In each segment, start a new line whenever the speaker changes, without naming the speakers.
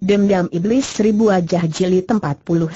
Dendam Iblis Seribu Wajah Jilid 49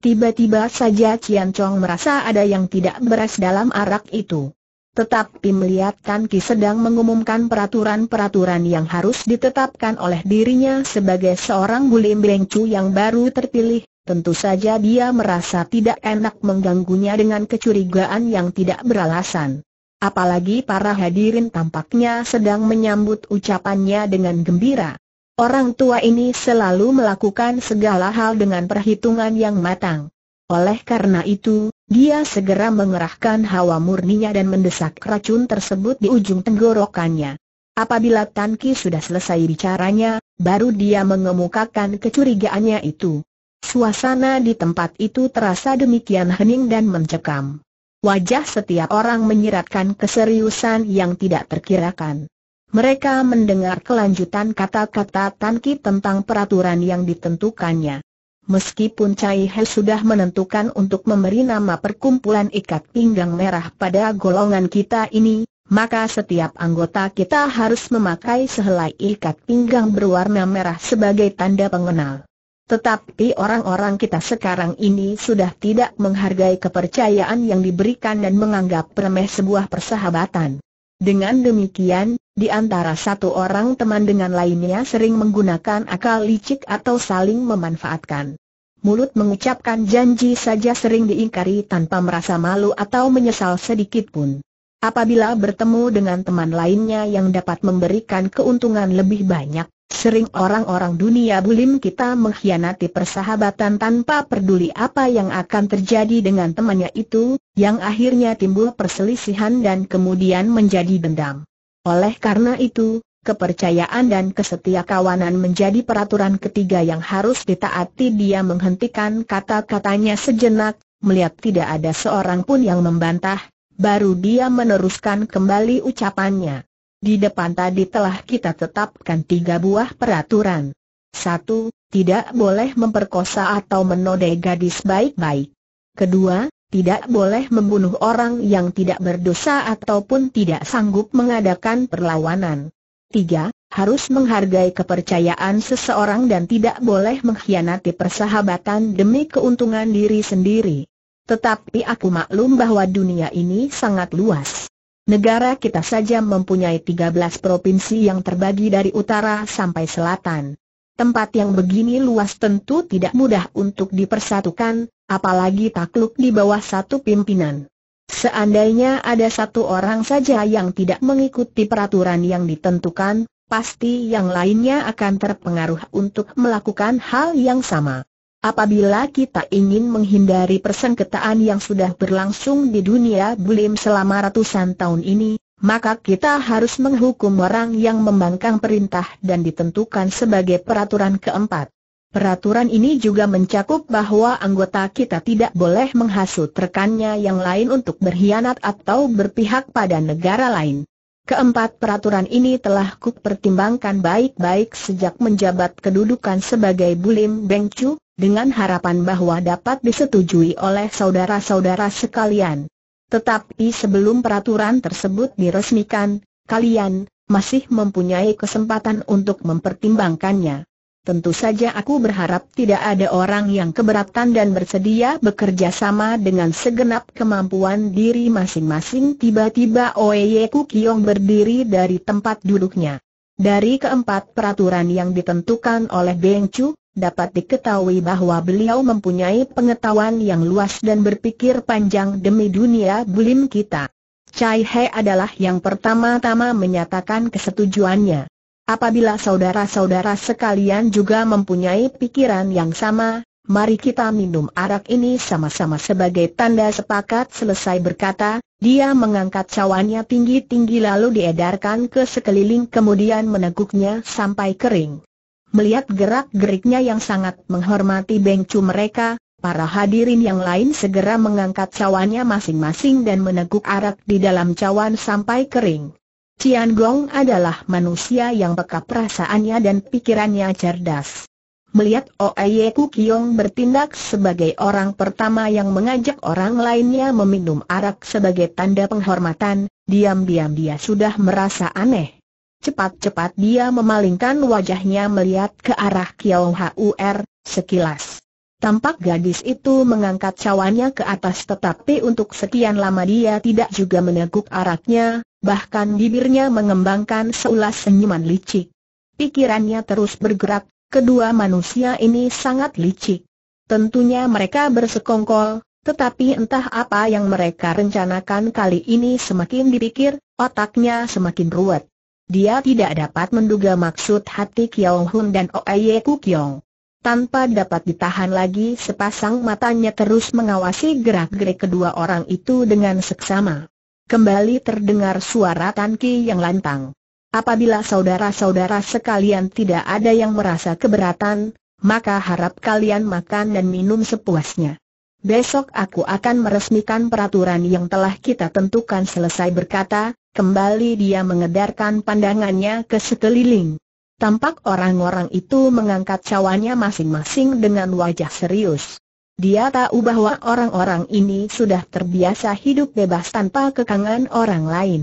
Tiba-tiba saja Cian Chong merasa ada yang tidak beres dalam arak itu. Tetapi melihat Tan Ki sedang mengumumkan peraturan-peraturan yang harus ditetapkan oleh dirinya sebagai seorang bulim bengcu yang baru terpilih, tentu saja dia merasa tidak enak mengganggunya dengan kecurigaan yang tidak beralasan. Apalagi para hadirin tampaknya sedang menyambut ucapannya dengan gembira. Orang tua ini selalu melakukan segala hal dengan perhitungan yang matang. Oleh karena itu, dia segera mengerahkan hawa murninya dan mendesak racun tersebut di ujung tenggorokannya. Apabila Tan Ki sudah selesai bicaranya, baru dia mengemukakan kecurigaannya itu. Suasana di tempat itu terasa demikian hening dan mencekam. Wajah setiap orang menyiratkan keseriusan yang tidak terkirakan. Mereka mendengar kelanjutan kata-kata Tan tentang peraturan yang ditentukannya. Meskipun Cai He sudah menentukan untuk memberi nama perkumpulan ikat pinggang merah pada golongan kita ini, maka setiap anggota kita harus memakai sehelai ikat pinggang berwarna merah sebagai tanda pengenal. Tetapi orang-orang kita sekarang ini sudah tidak menghargai kepercayaan yang diberikan dan menganggap remeh sebuah persahabatan. Dengan demikian, di antara satu orang teman dengan lainnya sering menggunakan akal licik atau saling memanfaatkan. Mulut mengucapkan janji saja sering diingkari tanpa merasa malu atau menyesal sedikit pun. Apabila bertemu dengan teman lainnya yang dapat memberikan keuntungan lebih banyak, Sering orang-orang dunia bulim kita mengkhianati persahabatan tanpa peduli apa yang akan terjadi dengan temannya itu, yang akhirnya timbul perselisihan dan kemudian menjadi dendam. Oleh karena itu, kepercayaan dan kesetia kawanan menjadi peraturan ketiga yang harus ditaati dia menghentikan kata-katanya sejenak, melihat tidak ada seorang pun yang membantah, baru dia meneruskan kembali ucapannya. Di depan tadi telah kita tetapkan tiga buah peraturan. Satu, tidak boleh memperkosa atau menodai gadis baik-baik. Kedua, tidak boleh membunuh orang yang tidak berdosa ataupun tidak sanggup mengadakan perlawanan. Tiga, harus menghargai kepercayaan seseorang dan tidak boleh mengkhianati persahabatan demi keuntungan diri sendiri. Tetapi aku maklum bahwa dunia ini sangat luas. Negara kita saja mempunyai 13 provinsi yang terbagi dari utara sampai selatan. Tempat yang begini luas tentu tidak mudah untuk dipersatukan, apalagi takluk di bawah satu pimpinan. Seandainya ada satu orang saja yang tidak mengikuti peraturan yang ditentukan, pasti yang lainnya akan terpengaruh untuk melakukan hal yang sama. Apabila kita ingin menghindari persengketaan yang sudah berlangsung di dunia bulim selama ratusan tahun ini, maka kita harus menghukum orang yang membangkang perintah dan ditentukan sebagai peraturan keempat. Peraturan ini juga mencakup bahwa anggota kita tidak boleh menghasut rekannya yang lain untuk berkhianat atau berpihak pada negara lain. Keempat peraturan ini telah kupertimbangkan baik-baik sejak menjabat kedudukan sebagai Bulim Bengcu, dengan harapan bahwa dapat disetujui oleh saudara-saudara sekalian. Tetapi sebelum peraturan tersebut diresmikan, kalian masih mempunyai kesempatan untuk mempertimbangkannya. Tentu saja aku berharap tidak ada orang yang keberatan dan bersedia bekerja sama dengan segenap kemampuan diri masing-masing. Tiba-tiba Oeye Kukiong berdiri dari tempat duduknya. Dari keempat peraturan yang ditentukan oleh Beng Chu, dapat diketahui bahwa beliau mempunyai pengetahuan yang luas dan berpikir panjang demi dunia bulim kita. Chai He adalah yang pertama-tama menyatakan kesetujuannya. Apabila saudara-saudara sekalian juga mempunyai pikiran yang sama, mari kita minum arak ini sama-sama sebagai tanda sepakat selesai berkata, dia mengangkat cawannya tinggi-tinggi lalu diedarkan ke sekeliling kemudian meneguknya sampai kering. Melihat gerak-geriknya yang sangat menghormati bengcu mereka, para hadirin yang lain segera mengangkat cawannya masing-masing dan meneguk arak di dalam cawan sampai kering. Cian Gong adalah manusia yang peka perasaannya dan pikirannya cerdas. Melihat Oeye Kukyong bertindak sebagai orang pertama yang mengajak orang lainnya meminum arak sebagai tanda penghormatan, diam-diam dia sudah merasa aneh. Cepat-cepat dia memalingkan wajahnya melihat ke arah Kiao Hur, sekilas. Tampak gadis itu mengangkat cawannya ke atas tetapi untuk sekian lama dia tidak juga meneguk araknya, bahkan bibirnya mengembangkan seulas senyuman licik. Pikirannya terus bergerak, kedua manusia ini sangat licik. Tentunya mereka bersekongkol, tetapi entah apa yang mereka rencanakan kali ini semakin dipikir, otaknya semakin ruwet. Dia tidak dapat menduga maksud hati Kiao Hun dan Oye Ku Kiong. Tanpa dapat ditahan lagi sepasang matanya terus mengawasi gerak-gerik kedua orang itu dengan seksama. Kembali terdengar suara Tan yang lantang. Apabila saudara-saudara sekalian tidak ada yang merasa keberatan, maka harap kalian makan dan minum sepuasnya. Besok aku akan meresmikan peraturan yang telah kita tentukan selesai berkata, Kembali dia mengedarkan pandangannya ke sekeliling. Tampak orang-orang itu mengangkat cawannya masing-masing dengan wajah serius. Dia tahu bahwa orang-orang ini sudah terbiasa hidup bebas tanpa kekangan orang lain.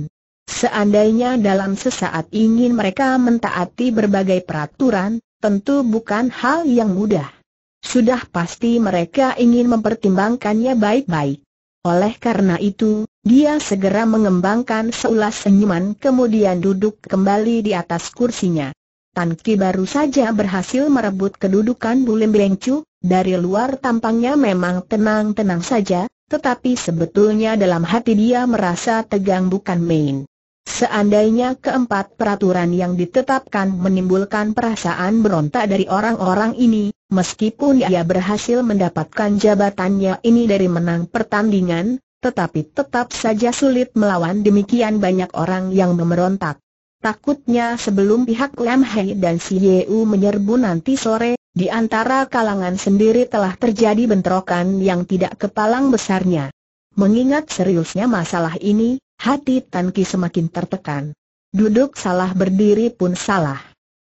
Seandainya dalam sesaat ingin mereka mentaati berbagai peraturan, tentu bukan hal yang mudah. Sudah pasti mereka ingin mempertimbangkannya baik-baik. Oleh karena itu, dia segera mengembangkan seulas senyuman kemudian duduk kembali di atas kursinya. Tan Ki baru saja berhasil merebut kedudukan Bulim Bengcu, dari luar tampangnya memang tenang-tenang saja, tetapi sebetulnya dalam hati dia merasa tegang bukan main. Seandainya keempat peraturan yang ditetapkan menimbulkan perasaan berontak dari orang-orang ini, meskipun ia berhasil mendapatkan jabatannya ini dari menang pertandingan, tetapi tetap saja sulit melawan demikian banyak orang yang memerontak. Takutnya sebelum pihak Lam Hai dan Si Yeu menyerbu nanti sore, di antara kalangan sendiri telah terjadi bentrokan yang tidak kepalang besarnya. Mengingat seriusnya masalah ini, hati Tan Ki semakin tertekan. Duduk salah berdiri pun salah.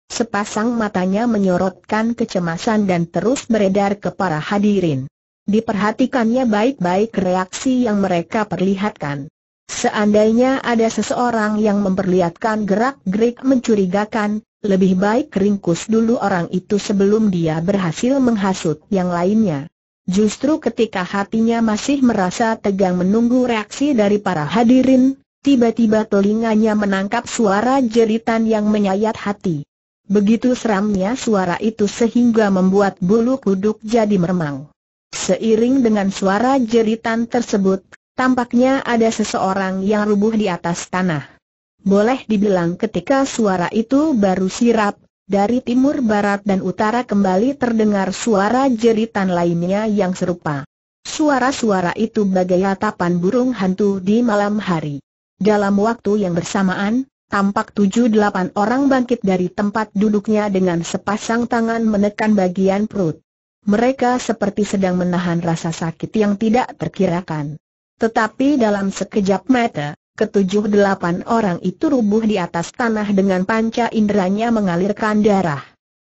Sepasang matanya menyorotkan kecemasan dan terus beredar ke para hadirin. Diperhatikannya baik-baik reaksi yang mereka perlihatkan. Seandainya ada seseorang yang memperlihatkan gerak-gerik mencurigakan, lebih baik ringkus dulu orang itu sebelum dia berhasil menghasut yang lainnya. Justru ketika hatinya masih merasa tegang menunggu reaksi dari para hadirin, tiba-tiba telinganya menangkap suara jeritan yang menyayat hati. Begitu seramnya suara itu sehingga membuat bulu kuduk jadi meremang. Seiring dengan suara jeritan tersebut, tampaknya ada seseorang yang rubuh di atas tanah. Boleh dibilang ketika suara itu baru sirap, dari timur, barat dan utara kembali terdengar suara jeritan lainnya yang serupa. Suara-suara itu bagai atapan burung hantu di malam hari. Dalam waktu yang bersamaan, Tampak tujuh delapan orang bangkit dari tempat duduknya dengan sepasang tangan menekan bagian perut mereka seperti sedang menahan rasa sakit yang tidak terkirakan. Tetapi dalam sekejap mata, ketujuh delapan orang itu rubuh di atas tanah dengan panca inderanya mengalirkan darah.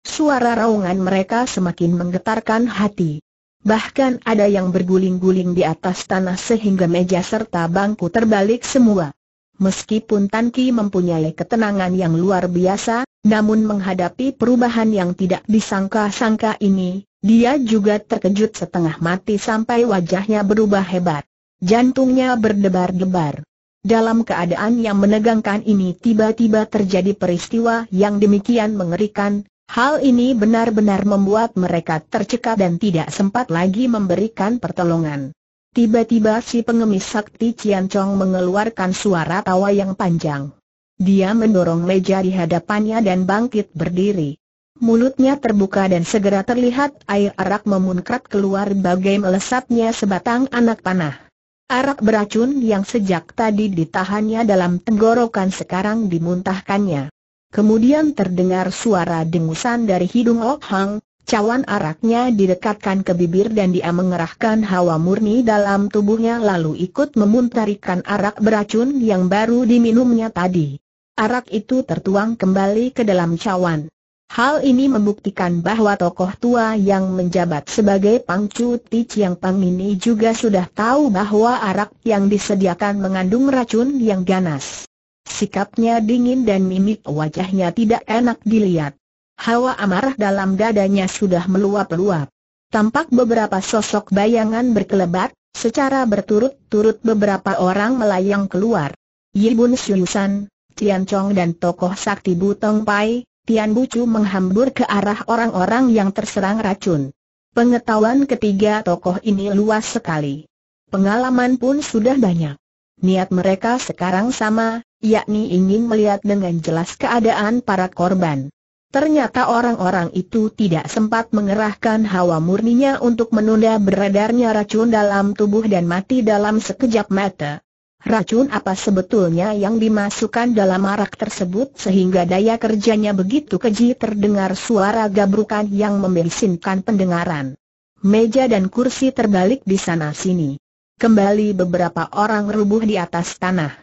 Suara raungan mereka semakin menggetarkan hati. Bahkan ada yang berguling-guling di atas tanah sehingga meja serta bangku terbalik semua. Meskipun Tanki mempunyai ketenangan yang luar biasa, namun menghadapi perubahan yang tidak disangka-sangka ini, dia juga terkejut setengah mati sampai wajahnya berubah hebat. Jantungnya berdebar-debar. Dalam keadaan yang menegangkan ini tiba-tiba terjadi peristiwa yang demikian mengerikan, hal ini benar-benar membuat mereka tercekat dan tidak sempat lagi memberikan pertolongan. Tiba-tiba si pengemis sakti Cian Chong mengeluarkan suara tawa yang panjang. Dia mendorong meja di hadapannya dan bangkit berdiri. Mulutnya terbuka dan segera terlihat air arak memunkrat keluar bagai melesatnya sebatang anak panah. Arak beracun yang sejak tadi ditahannya dalam tenggorokan sekarang dimuntahkannya. Kemudian terdengar suara dengusan dari hidung Ok Hang, cawan araknya didekatkan ke bibir dan dia mengerahkan hawa murni dalam tubuhnya lalu ikut memuntarkan arak beracun yang baru diminumnya tadi arak itu tertuang kembali ke dalam cawan. Hal ini membuktikan bahwa tokoh tua yang menjabat sebagai Pangcu Ti Chiang Pang ini juga sudah tahu bahwa arak yang disediakan mengandung racun yang ganas. Sikapnya dingin dan mimik wajahnya tidak enak dilihat. Hawa amarah dalam dadanya sudah meluap-luap. Tampak beberapa sosok bayangan berkelebat, secara berturut-turut beberapa orang melayang keluar. Yibun Syusan, Tian Chong dan tokoh sakti Butong Pai, Tian Bucu menghambur ke arah orang-orang yang terserang racun. Pengetahuan ketiga tokoh ini luas sekali. Pengalaman pun sudah banyak. Niat mereka sekarang sama, yakni ingin melihat dengan jelas keadaan para korban. Ternyata orang-orang itu tidak sempat mengerahkan hawa murninya untuk menunda beredarnya racun dalam tubuh dan mati dalam sekejap mata. Racun apa sebetulnya yang dimasukkan dalam arak tersebut sehingga daya kerjanya begitu keji terdengar suara gabrukan yang membisinkan pendengaran. Meja dan kursi terbalik di sana-sini. Kembali beberapa orang rubuh di atas tanah.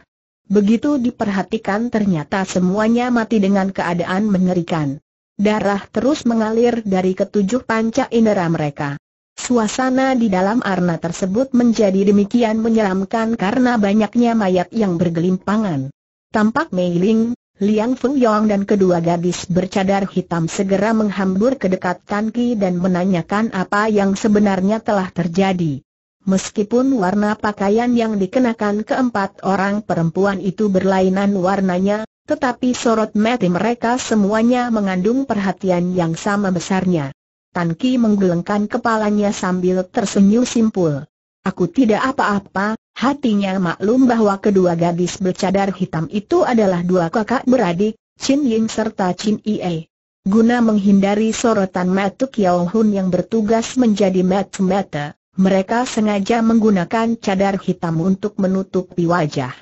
Begitu diperhatikan ternyata semuanya mati dengan keadaan mengerikan. Darah terus mengalir dari ketujuh panca indera mereka. Suasana di dalam arna tersebut menjadi demikian menyeramkan karena banyaknya mayat yang bergelimpangan. Tampak Mei Ling, Liang Feng Yong dan kedua gadis bercadar hitam segera menghambur ke dekat Tan Ki dan menanyakan apa yang sebenarnya telah terjadi. Meskipun warna pakaian yang dikenakan keempat orang perempuan itu berlainan warnanya, tetapi sorot mati mereka semuanya mengandung perhatian yang sama besarnya. Tan Ki menggelengkan kepalanya sambil tersenyum simpul. Aku tidak apa-apa, hatinya maklum bahwa kedua gadis bercadar hitam itu adalah dua kakak beradik, Chin Ying serta Chin Ie. Guna menghindari sorotan Matu Kiao Hun yang bertugas menjadi Matu Mata, mereka sengaja menggunakan cadar hitam untuk menutupi wajah.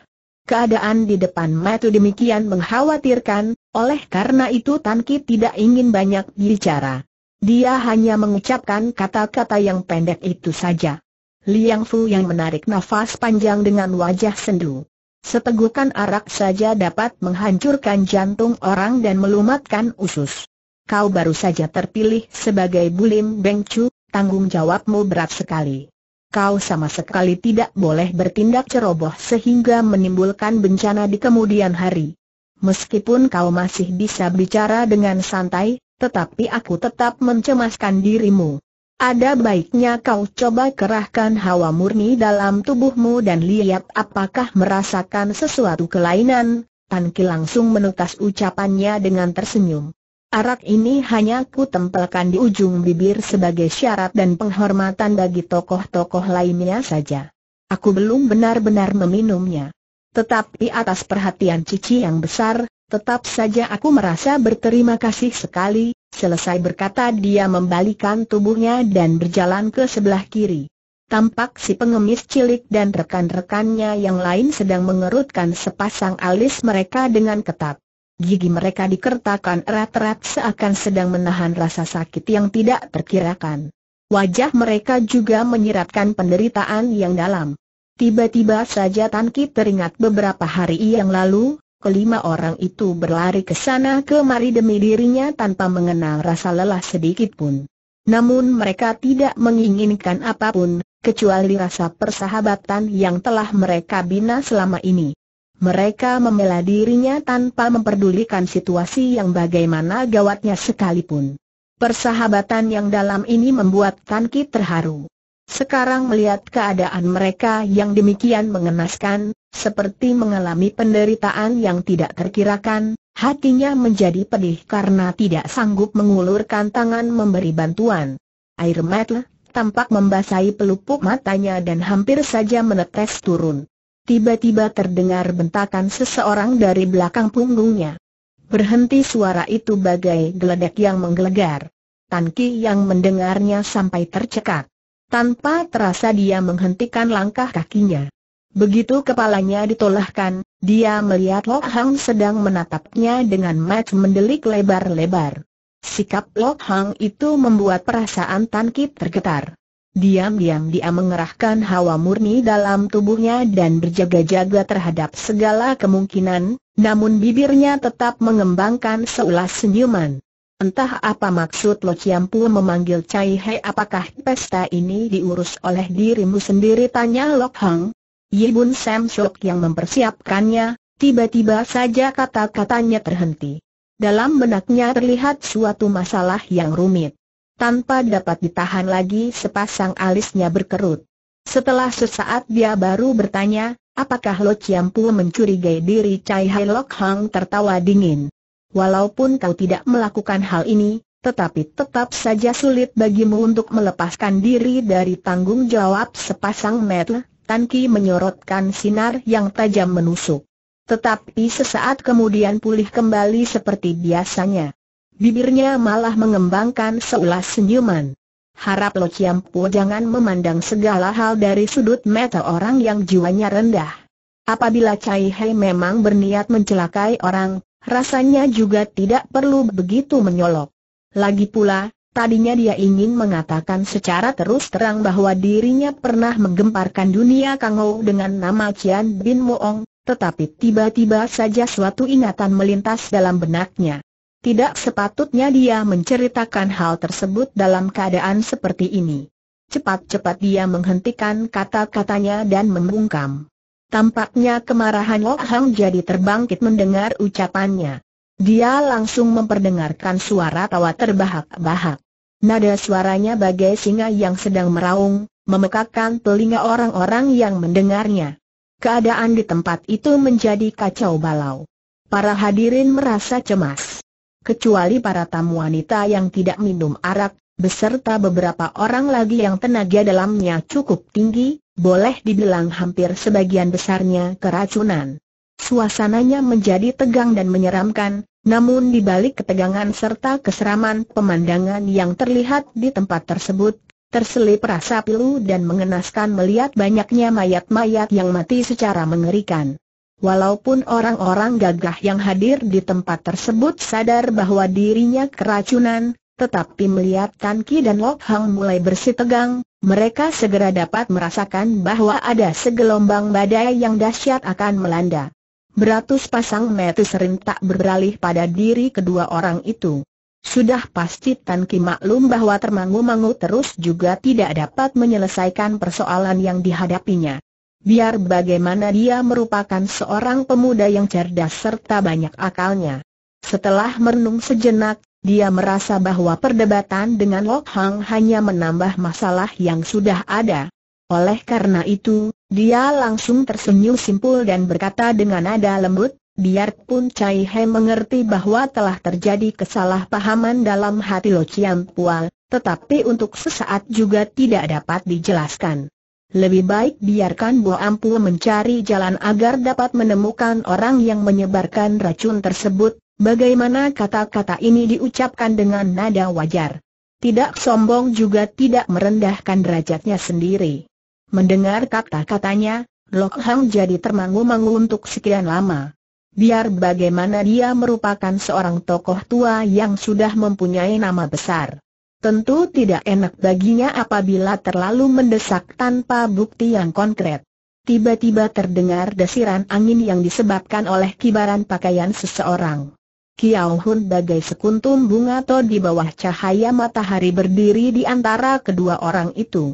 Keadaan di depan Matu demikian mengkhawatirkan, oleh karena itu Tan Ki tidak ingin banyak bicara. Dia hanya mengucapkan kata-kata yang pendek itu saja. Liang Fu yang menarik nafas panjang dengan wajah sendu. Setegukan arak saja dapat menghancurkan jantung orang dan melumatkan usus. Kau baru saja terpilih sebagai Bulim Beng tanggung jawabmu berat sekali. Kau sama sekali tidak boleh bertindak ceroboh sehingga menimbulkan bencana di kemudian hari. Meskipun kau masih bisa bicara dengan santai, tetapi aku tetap mencemaskan dirimu. Ada baiknya kau coba kerahkan hawa murni dalam tubuhmu dan lihat apakah merasakan sesuatu kelainan. Tan Ki langsung menutas ucapannya dengan tersenyum. Arak ini hanya ku tempelkan di ujung bibir sebagai syarat dan penghormatan bagi tokoh-tokoh lainnya saja. Aku belum benar-benar meminumnya. Tetapi atas perhatian Cici yang besar, Tetap saja aku merasa berterima kasih sekali, selesai berkata dia membalikan tubuhnya dan berjalan ke sebelah kiri. Tampak si pengemis cilik dan rekan-rekannya yang lain sedang mengerutkan sepasang alis mereka dengan ketat. Gigi mereka dikertakan erat-erat seakan sedang menahan rasa sakit yang tidak terkirakan. Wajah mereka juga menyiratkan penderitaan yang dalam. Tiba-tiba saja Tan teringat beberapa hari yang lalu, kelima orang itu berlari ke sana kemari demi dirinya tanpa mengenal rasa lelah sedikit pun. Namun mereka tidak menginginkan apapun, kecuali rasa persahabatan yang telah mereka bina selama ini. Mereka membela dirinya tanpa memperdulikan situasi yang bagaimana gawatnya sekalipun. Persahabatan yang dalam ini membuat Tan Ki terharu. Sekarang melihat keadaan mereka yang demikian mengenaskan, seperti mengalami penderitaan yang tidak terkirakan, hatinya menjadi pedih karena tidak sanggup mengulurkan tangan memberi bantuan. Air mata tampak membasahi pelupuk matanya dan hampir saja menetes turun. Tiba-tiba terdengar bentakan seseorang dari belakang punggungnya. Berhenti suara itu bagai geledek yang menggelegar. Tan yang mendengarnya sampai tercekat. Tanpa terasa dia menghentikan langkah kakinya. Begitu kepalanya ditolahkan, dia melihat Lok Hang sedang menatapnya dengan mat mendelik lebar-lebar. Sikap Lok Hang itu membuat perasaan Tan Kit tergetar. Diam-diam dia mengerahkan hawa murni dalam tubuhnya dan berjaga-jaga terhadap segala kemungkinan, namun bibirnya tetap mengembangkan seulas senyuman. Entah apa maksud Lo Chiampu memanggil Cai Hei apakah pesta ini diurus oleh dirimu sendiri tanya Lok Hang, Yibun Sam Shok yang mempersiapkannya, tiba-tiba saja kata-katanya terhenti. Dalam benaknya terlihat suatu masalah yang rumit. Tanpa dapat ditahan lagi sepasang alisnya berkerut. Setelah sesaat dia baru bertanya, apakah Lo Pu mencurigai diri Chai Hai Lok Hang tertawa dingin. Walaupun kau tidak melakukan hal ini, tetapi tetap saja sulit bagimu untuk melepaskan diri dari tanggung jawab sepasang metel Tan Ki menyorotkan sinar yang tajam menusuk. Tetapi sesaat kemudian pulih kembali seperti biasanya. Bibirnya malah mengembangkan seulas senyuman. Harap Lo Chiam Po jangan memandang segala hal dari sudut mata orang yang jiwanya rendah. Apabila Cai He memang berniat mencelakai orang, rasanya juga tidak perlu begitu menyolok. Lagi pula, Tadinya dia ingin mengatakan secara terus terang bahwa dirinya pernah menggemparkan dunia Kangou dengan nama Cian Bin Moong, tetapi tiba-tiba saja suatu ingatan melintas dalam benaknya. Tidak sepatutnya dia menceritakan hal tersebut dalam keadaan seperti ini. Cepat-cepat dia menghentikan kata-katanya dan membungkam. Tampaknya kemarahan Wok Hang jadi terbangkit mendengar ucapannya. Dia langsung memperdengarkan suara tawa terbahak-bahak. Nada suaranya bagai singa yang sedang meraung, memekakkan telinga orang-orang yang mendengarnya. Keadaan di tempat itu menjadi kacau balau. Para hadirin merasa cemas. Kecuali para tamu wanita yang tidak minum arak, beserta beberapa orang lagi yang tenaga dalamnya cukup tinggi, boleh dibilang hampir sebagian besarnya keracunan. Suasananya menjadi tegang dan menyeramkan, namun di balik ketegangan serta keseraman pemandangan yang terlihat di tempat tersebut, terselip rasa pilu dan mengenaskan melihat banyaknya mayat-mayat yang mati secara mengerikan. Walaupun orang-orang gagah yang hadir di tempat tersebut sadar bahwa dirinya keracunan, tetapi melihat Tan Ki dan Lok Hang mulai tegang, mereka segera dapat merasakan bahwa ada segelombang badai yang dahsyat akan melanda. Beratus pasang mata serentak beralih pada diri kedua orang itu. Sudah pasti Tan Ki maklum bahwa termangu-mangu terus juga tidak dapat menyelesaikan persoalan yang dihadapinya. Biar bagaimana dia merupakan seorang pemuda yang cerdas serta banyak akalnya. Setelah merenung sejenak, dia merasa bahwa perdebatan dengan Lok Hang hanya menambah masalah yang sudah ada. Oleh karena itu, dia langsung tersenyum simpul dan berkata dengan nada lembut, biarpun Cai He mengerti bahwa telah terjadi kesalahpahaman dalam hati Lo Chiam Pua, tetapi untuk sesaat juga tidak dapat dijelaskan. Lebih baik biarkan Bo Ampu mencari jalan agar dapat menemukan orang yang menyebarkan racun tersebut, bagaimana kata-kata ini diucapkan dengan nada wajar. Tidak sombong juga tidak merendahkan derajatnya sendiri. Mendengar kata-katanya, Lok Hang jadi termangu-mangu untuk sekian lama. Biar bagaimana dia merupakan seorang tokoh tua yang sudah mempunyai nama besar. Tentu tidak enak baginya apabila terlalu mendesak tanpa bukti yang konkret. Tiba-tiba terdengar desiran angin yang disebabkan oleh kibaran pakaian seseorang. Kiao Hun bagai sekuntum bunga to di bawah cahaya matahari berdiri di antara kedua orang itu.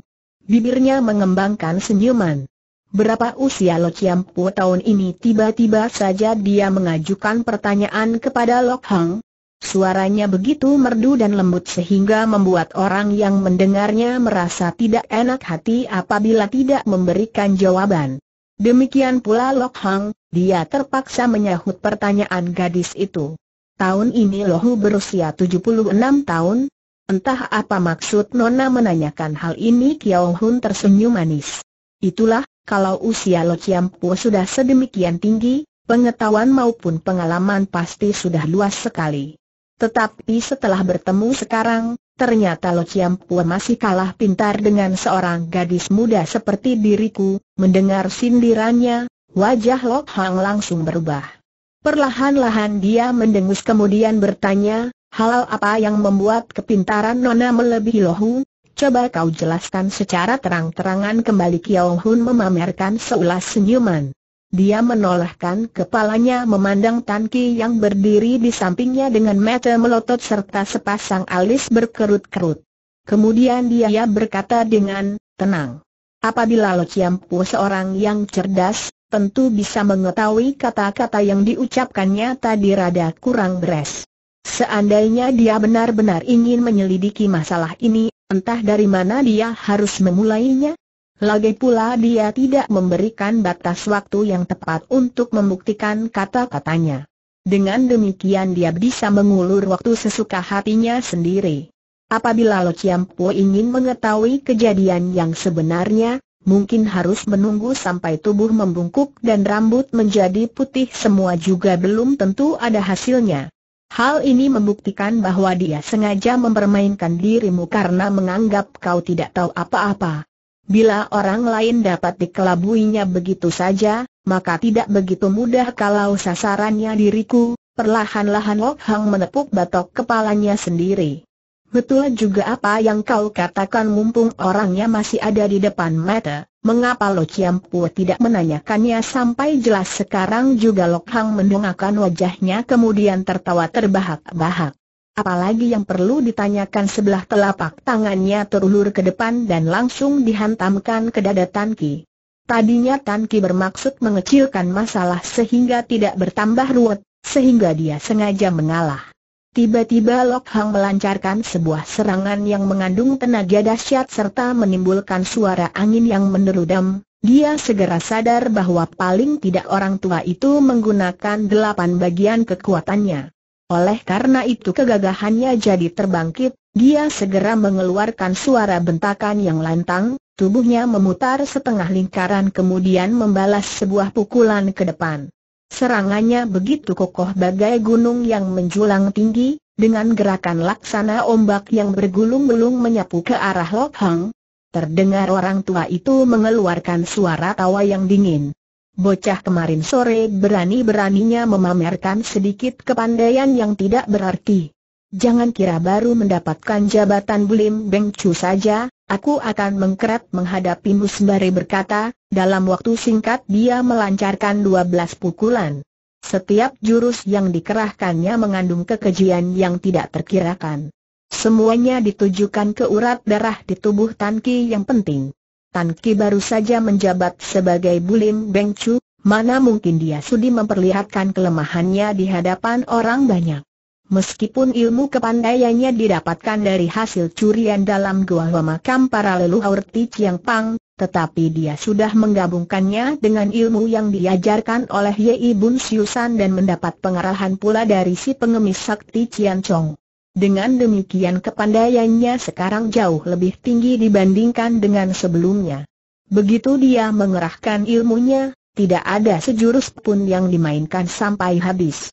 Bibirnya mengembangkan senyuman. Berapa usia Lo Chiam Pu tahun ini tiba-tiba saja dia mengajukan pertanyaan kepada Lok Hang. Suaranya begitu merdu dan lembut sehingga membuat orang yang mendengarnya merasa tidak enak hati apabila tidak memberikan jawaban. Demikian pula Lok Hang, dia terpaksa menyahut pertanyaan gadis itu. Tahun ini Lohu berusia 76 tahun, Entah apa maksud Nona menanyakan hal ini Kiao Hun tersenyum manis. Itulah, kalau usia Lo Chiam Po sudah sedemikian tinggi, pengetahuan maupun pengalaman pasti sudah luas sekali. Tetapi setelah bertemu sekarang, ternyata Lo Chiam Po masih kalah pintar dengan seorang gadis muda seperti diriku, mendengar sindirannya, wajah Lo Hang langsung berubah. Perlahan-lahan dia mendengus kemudian bertanya, Halal apa yang membuat kepintaran Nona melebihi Lohu? Coba kau jelaskan secara terang-terangan kembali Kiao Hun memamerkan seulas senyuman. Dia menolakkan kepalanya memandang Tan Ki yang berdiri di sampingnya dengan mata melotot serta sepasang alis berkerut-kerut. Kemudian dia berkata dengan tenang. Apabila Lo Pu seorang yang cerdas, tentu bisa mengetahui kata-kata yang diucapkannya tadi rada kurang beres. Seandainya dia benar-benar ingin menyelidiki masalah ini, entah dari mana dia harus memulainya. Lagi pula dia tidak memberikan batas waktu yang tepat untuk membuktikan kata-katanya. Dengan demikian dia bisa mengulur waktu sesuka hatinya sendiri. Apabila Lo Chiampo ingin mengetahui kejadian yang sebenarnya, mungkin harus menunggu sampai tubuh membungkuk dan rambut menjadi putih semua juga belum tentu ada hasilnya. Hal ini membuktikan bahwa dia sengaja mempermainkan dirimu karena menganggap kau tidak tahu apa-apa. Bila orang lain dapat dikelabuinya begitu saja, maka tidak begitu mudah kalau sasarannya diriku, perlahan-lahan Lok Hang menepuk batok kepalanya sendiri. Betul juga apa yang kau katakan mumpung orangnya masih ada di depan mata. Mengapa Lo Pu tidak menanyakannya sampai jelas sekarang juga Lo Hang mendongakkan wajahnya kemudian tertawa terbahak-bahak. Apalagi yang perlu ditanyakan sebelah telapak tangannya terulur ke depan dan langsung dihantamkan ke dada Tan Ki. Tadinya Tan Ki bermaksud mengecilkan masalah sehingga tidak bertambah ruwet, sehingga dia sengaja mengalah. Tiba-tiba Lok Hang melancarkan sebuah serangan yang mengandung tenaga dahsyat serta menimbulkan suara angin yang menerudam. Dia segera sadar bahwa paling tidak orang tua itu menggunakan delapan bagian kekuatannya. Oleh karena itu kegagahannya jadi terbangkit, dia segera mengeluarkan suara bentakan yang lantang, tubuhnya memutar setengah lingkaran kemudian membalas sebuah pukulan ke depan. Serangannya begitu kokoh bagai gunung yang menjulang tinggi, dengan gerakan laksana ombak yang bergulung-gulung menyapu ke arah Lok Hang. Terdengar orang tua itu mengeluarkan suara tawa yang dingin. Bocah kemarin sore berani-beraninya memamerkan sedikit kepandaian yang tidak berarti. Jangan kira baru mendapatkan jabatan Bulim Beng Chu saja, Aku akan mengkerat menghadapimu sembari berkata, dalam waktu singkat dia melancarkan dua belas pukulan. Setiap jurus yang dikerahkannya mengandung kekejian yang tidak terkirakan. Semuanya ditujukan ke urat darah di tubuh Tan yang penting. Tan baru saja menjabat sebagai Bulim Beng mana mungkin dia sudi memperlihatkan kelemahannya di hadapan orang banyak. Meskipun ilmu kepandaiannya didapatkan dari hasil curian dalam gua makam para leluhur Ti Chiang Pang, tetapi dia sudah menggabungkannya dengan ilmu yang diajarkan oleh Yei Bun Siusan dan mendapat pengarahan pula dari si pengemis sakti Chiang Chong. Dengan demikian kepandaiannya sekarang jauh lebih tinggi dibandingkan dengan sebelumnya. Begitu dia mengerahkan ilmunya, tidak ada sejurus pun yang dimainkan sampai habis.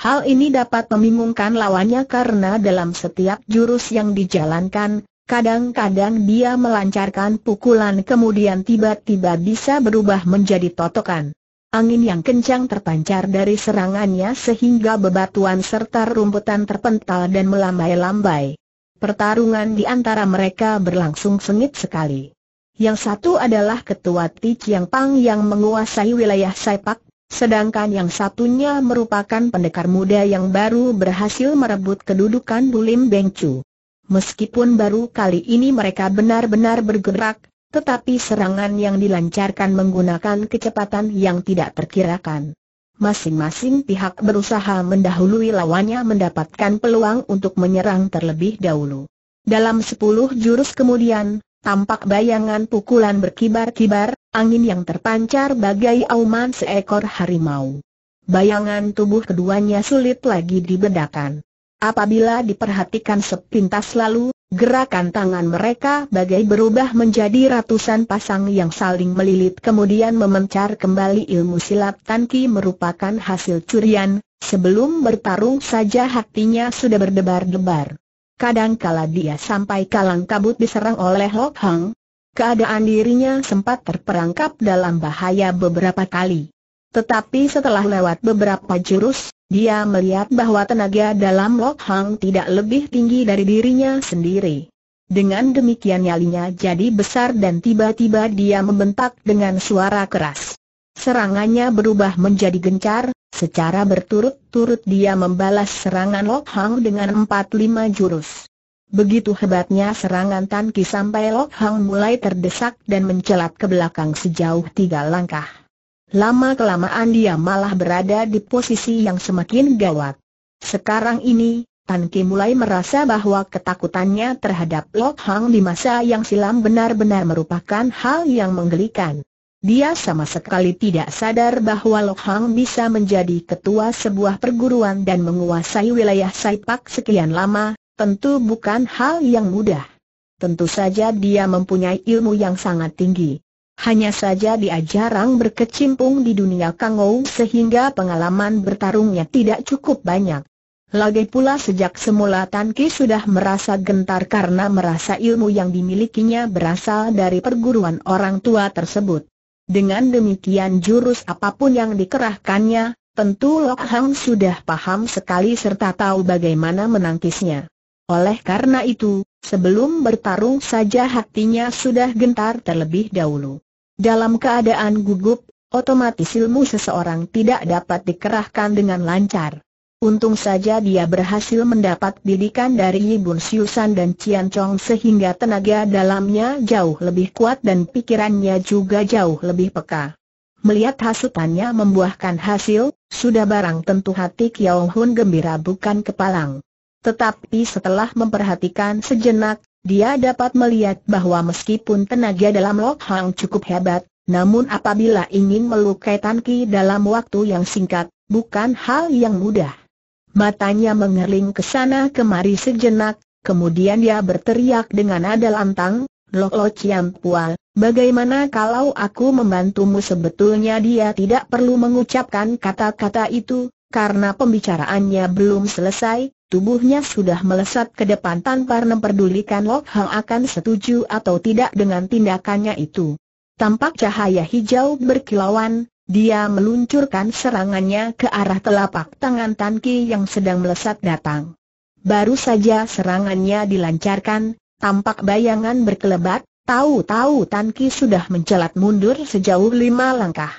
Hal ini dapat membingungkan lawannya karena dalam setiap jurus yang dijalankan, kadang-kadang dia melancarkan pukulan kemudian tiba-tiba bisa berubah menjadi totokan. Angin yang kencang terpancar dari serangannya sehingga bebatuan serta rumputan terpental dan melambai-lambai. Pertarungan di antara mereka berlangsung sengit sekali. Yang satu adalah ketua Ti Chiang Pang yang menguasai wilayah Saipak Sedangkan yang satunya merupakan pendekar muda yang baru berhasil merebut kedudukan Bulim Bengcu. Meskipun baru kali ini mereka benar-benar bergerak, tetapi serangan yang dilancarkan menggunakan kecepatan yang tidak terkirakan. Masing-masing pihak berusaha mendahului lawannya mendapatkan peluang untuk menyerang terlebih dahulu. Dalam sepuluh jurus kemudian, Tampak bayangan pukulan berkibar-kibar, angin yang terpancar bagai auman seekor harimau. Bayangan tubuh keduanya sulit lagi dibedakan. Apabila diperhatikan sepintas lalu, gerakan tangan mereka bagai berubah menjadi ratusan pasang yang saling melilit kemudian memencar kembali ilmu silat tanki merupakan hasil curian, sebelum bertarung saja hatinya sudah berdebar-debar. Kadang-kala dia sampai kalang kabut diserang oleh Lok Hang. Keadaan dirinya sempat terperangkap dalam bahaya beberapa kali. Tetapi setelah lewat beberapa jurus, dia melihat bahwa tenaga dalam Lok Hang tidak lebih tinggi dari dirinya sendiri. Dengan demikian nyalinya jadi besar dan tiba-tiba dia membentak dengan suara keras. Serangannya berubah menjadi gencar, Secara berturut-turut dia membalas serangan Lok Hang dengan 4 lima jurus. Begitu hebatnya serangan Tan Ki sampai Lok Hang mulai terdesak dan mencelat ke belakang sejauh tiga langkah. Lama-kelamaan dia malah berada di posisi yang semakin gawat. Sekarang ini, Tan Ki mulai merasa bahwa ketakutannya terhadap Lok Hang di masa yang silam benar-benar merupakan hal yang menggelikan. Dia sama sekali tidak sadar bahwa Lok Hang bisa menjadi ketua sebuah perguruan dan menguasai wilayah Saipak sekian lama, tentu bukan hal yang mudah. Tentu saja dia mempunyai ilmu yang sangat tinggi. Hanya saja dia jarang berkecimpung di dunia Ou sehingga pengalaman bertarungnya tidak cukup banyak. Lagi pula sejak semula Tan Ki sudah merasa gentar karena merasa ilmu yang dimilikinya berasal dari perguruan orang tua tersebut. Dengan demikian jurus apapun yang dikerahkannya, tentu Lok Hang sudah paham sekali serta tahu bagaimana menangkisnya. Oleh karena itu, sebelum bertarung saja hatinya sudah gentar terlebih dahulu. Dalam keadaan gugup, otomatis ilmu seseorang tidak dapat dikerahkan dengan lancar. Untung saja dia berhasil mendapat didikan dari Yibun Siusan dan Cian Chong sehingga tenaga dalamnya jauh lebih kuat dan pikirannya juga jauh lebih peka. Melihat hasutannya membuahkan hasil, sudah barang tentu hati Kiao Hun gembira bukan kepalang. Tetapi setelah memperhatikan sejenak, dia dapat melihat bahwa meskipun tenaga dalam Lok Hang cukup hebat, namun apabila ingin melukai Tan Ki dalam waktu yang singkat, bukan hal yang mudah. Matanya mengerling ke sana kemari sejenak, kemudian dia berteriak dengan nada lantang, Chiam Ciampual, bagaimana kalau aku membantumu sebetulnya dia tidak perlu mengucapkan kata-kata itu, karena pembicaraannya belum selesai, tubuhnya sudah melesat ke depan tanpa memperdulikan Lok Hang akan setuju atau tidak dengan tindakannya itu. Tampak cahaya hijau berkilauan, dia meluncurkan serangannya ke arah telapak tangan Tan yang sedang melesat datang. Baru saja serangannya dilancarkan, tampak bayangan berkelebat, tahu-tahu Tan sudah mencelat mundur sejauh lima langkah.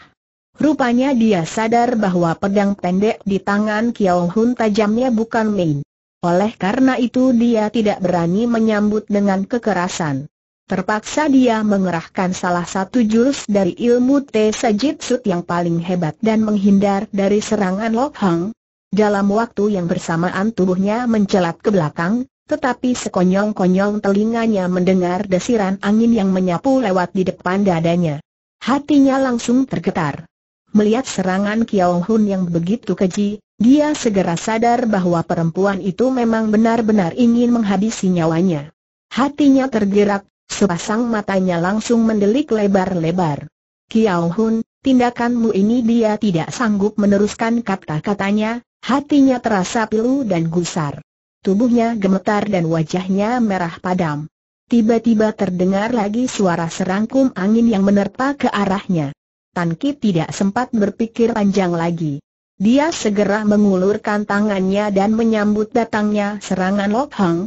Rupanya dia sadar bahwa pedang pendek di tangan Kiao Hun tajamnya bukan main. Oleh karena itu dia tidak berani menyambut dengan kekerasan. Terpaksa dia mengerahkan salah satu jurus dari ilmu Te Sajitsut yang paling hebat dan menghindar dari serangan Lok Hang. Dalam waktu yang bersamaan tubuhnya mencelat ke belakang, tetapi sekonyong-konyong telinganya mendengar desiran angin yang menyapu lewat di depan dadanya. Hatinya langsung tergetar. Melihat serangan Kiao Hun yang begitu keji, dia segera sadar bahwa perempuan itu memang benar-benar ingin menghabisi nyawanya. Hatinya tergerak Sepasang matanya langsung mendelik lebar-lebar. Kiao Hun, tindakanmu ini dia tidak sanggup meneruskan kata-katanya, hatinya terasa pilu dan gusar. Tubuhnya gemetar dan wajahnya merah padam. Tiba-tiba terdengar lagi suara serangkum angin yang menerpa ke arahnya. Tan Ki tidak sempat berpikir panjang lagi. Dia segera mengulurkan tangannya dan menyambut datangnya serangan Lok Hang,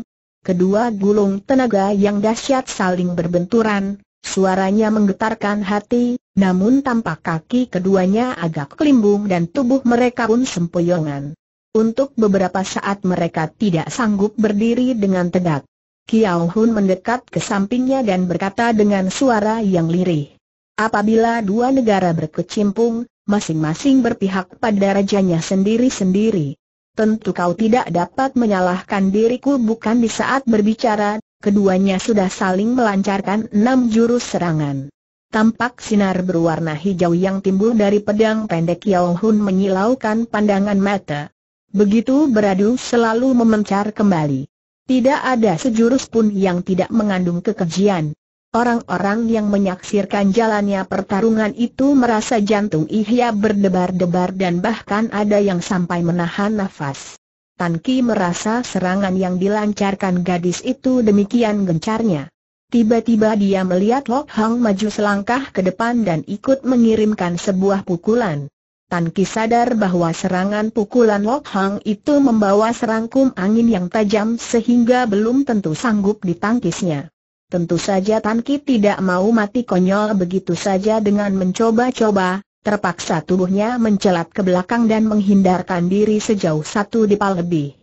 Kedua gulung tenaga yang dahsyat saling berbenturan, suaranya menggetarkan hati, namun tampak kaki keduanya agak kelimbung dan tubuh mereka pun sempoyongan. Untuk beberapa saat mereka tidak sanggup berdiri dengan tegak. Kiao Hun mendekat ke sampingnya dan berkata dengan suara yang lirih. Apabila dua negara berkecimpung, masing-masing berpihak pada rajanya sendiri-sendiri. Tentu kau tidak dapat menyalahkan diriku bukan di saat berbicara, keduanya sudah saling melancarkan enam jurus serangan. Tampak sinar berwarna hijau yang timbul dari pedang pendek Yao Hun menyilaukan pandangan mata. Begitu beradu selalu memencar kembali. Tidak ada sejurus pun yang tidak mengandung kekejian. Orang-orang yang menyaksikan jalannya pertarungan itu merasa jantung Ihya berdebar-debar dan bahkan ada yang sampai menahan nafas. Tan Ki merasa serangan yang dilancarkan gadis itu demikian gencarnya. Tiba-tiba dia melihat Lok Hang maju selangkah ke depan dan ikut mengirimkan sebuah pukulan. Tan Ki sadar bahwa serangan pukulan Lok Hang itu membawa serangkum angin yang tajam sehingga belum tentu sanggup ditangkisnya. Tentu saja Tan Ki tidak mau mati konyol begitu saja dengan mencoba-coba, terpaksa tubuhnya mencelat ke belakang dan menghindarkan diri sejauh satu dipal lebih.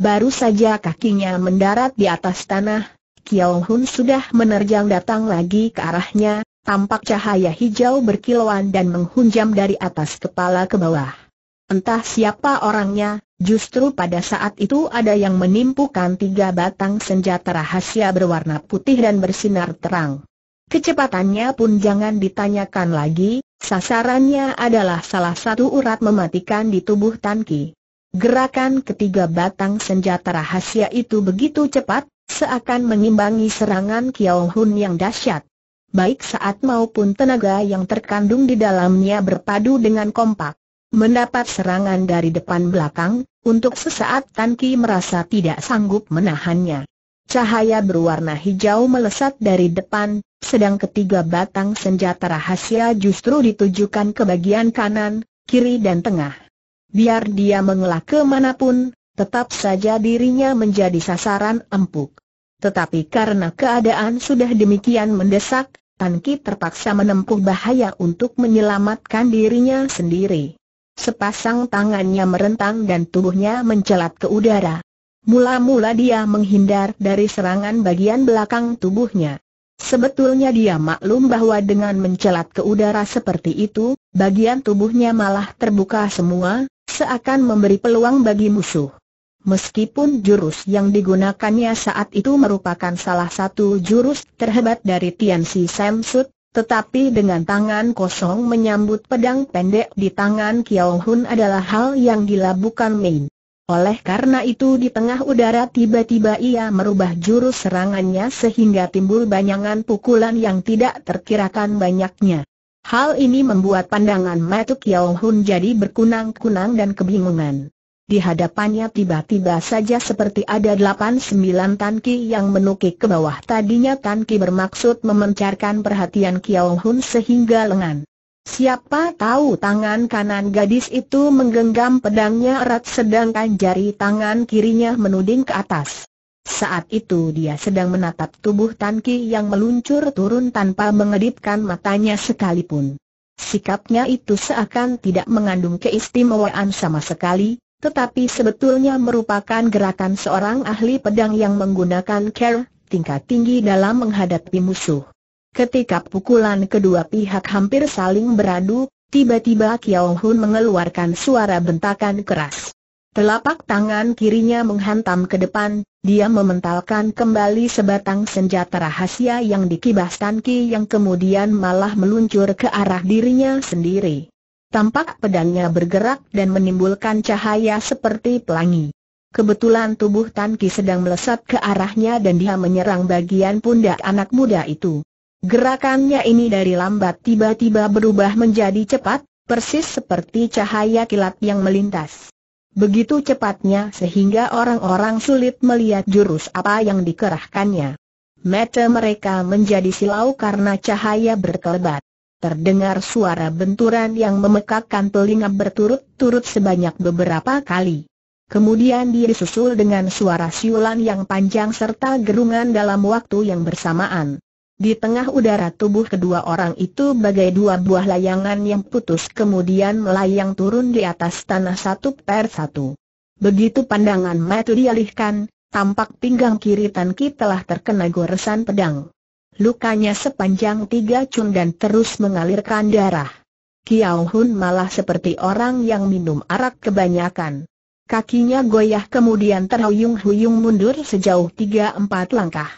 Baru saja kakinya mendarat di atas tanah, Kiao Hun sudah menerjang datang lagi ke arahnya, tampak cahaya hijau berkilauan dan menghunjam dari atas kepala ke bawah. Entah siapa orangnya, Justru pada saat itu ada yang menimpukan tiga batang senjata rahasia berwarna putih dan bersinar terang. Kecepatannya pun jangan ditanyakan lagi, sasarannya adalah salah satu urat mematikan di tubuh Tan Gerakan ketiga batang senjata rahasia itu begitu cepat, seakan mengimbangi serangan Kiao Hun yang dahsyat. Baik saat maupun tenaga yang terkandung di dalamnya berpadu dengan kompak. Mendapat serangan dari depan belakang, untuk sesaat Tan Ki merasa tidak sanggup menahannya. Cahaya berwarna hijau melesat dari depan, sedang ketiga batang senjata rahasia justru ditujukan ke bagian kanan, kiri dan tengah. Biar dia mengelak kemanapun, tetap saja dirinya menjadi sasaran empuk. Tetapi karena keadaan sudah demikian mendesak, Tan Ki terpaksa menempuh bahaya untuk menyelamatkan dirinya sendiri. Sepasang tangannya merentang dan tubuhnya mencelat ke udara. Mula-mula dia menghindar dari serangan bagian belakang tubuhnya. Sebetulnya dia maklum bahwa dengan mencelat ke udara seperti itu, bagian tubuhnya malah terbuka semua, seakan memberi peluang bagi musuh. Meskipun jurus yang digunakannya saat itu merupakan salah satu jurus terhebat dari Tianxi Samsud, tetapi dengan tangan kosong menyambut pedang pendek di tangan Kiao Hun adalah hal yang gila bukan main. Oleh karena itu di tengah udara tiba-tiba ia merubah jurus serangannya sehingga timbul banyangan pukulan yang tidak terkirakan banyaknya. Hal ini membuat pandangan Matu Kiao Hun jadi berkunang-kunang dan kebingungan. Di hadapannya tiba-tiba saja seperti ada delapan sembilan tanki yang menukik ke bawah Tadinya tanki bermaksud memencarkan perhatian Kiao Hun sehingga lengan Siapa tahu tangan kanan gadis itu menggenggam pedangnya erat sedangkan jari tangan kirinya menuding ke atas saat itu dia sedang menatap tubuh Tanki yang meluncur turun tanpa mengedipkan matanya sekalipun. Sikapnya itu seakan tidak mengandung keistimewaan sama sekali, tetapi sebetulnya merupakan gerakan seorang ahli pedang yang menggunakan care, tingkat tinggi dalam menghadapi musuh. Ketika pukulan kedua pihak hampir saling beradu, tiba-tiba Kiao Hun mengeluarkan suara bentakan keras. Telapak tangan kirinya menghantam ke depan, dia mementalkan kembali sebatang senjata rahasia yang dikibaskan Ki yang kemudian malah meluncur ke arah dirinya sendiri. Tampak pedangnya bergerak dan menimbulkan cahaya seperti pelangi. Kebetulan tubuh Tanki sedang melesat ke arahnya dan dia menyerang bagian pundak anak muda itu. Gerakannya ini dari lambat tiba-tiba berubah menjadi cepat, persis seperti cahaya kilat yang melintas. Begitu cepatnya sehingga orang-orang sulit melihat jurus apa yang dikerahkannya. Mata mereka menjadi silau karena cahaya berkelebat terdengar suara benturan yang memekakkan telinga berturut-turut sebanyak beberapa kali. Kemudian disusul dengan suara siulan yang panjang serta gerungan dalam waktu yang bersamaan. Di tengah udara tubuh kedua orang itu bagai dua buah layangan yang putus kemudian melayang turun di atas tanah satu per satu. Begitu pandangan mata dialihkan, tampak pinggang kiri Tan Ki telah terkena goresan pedang lukanya sepanjang tiga cun dan terus mengalirkan darah. Kiao Hun malah seperti orang yang minum arak kebanyakan. Kakinya goyah kemudian terhuyung-huyung mundur sejauh tiga empat langkah.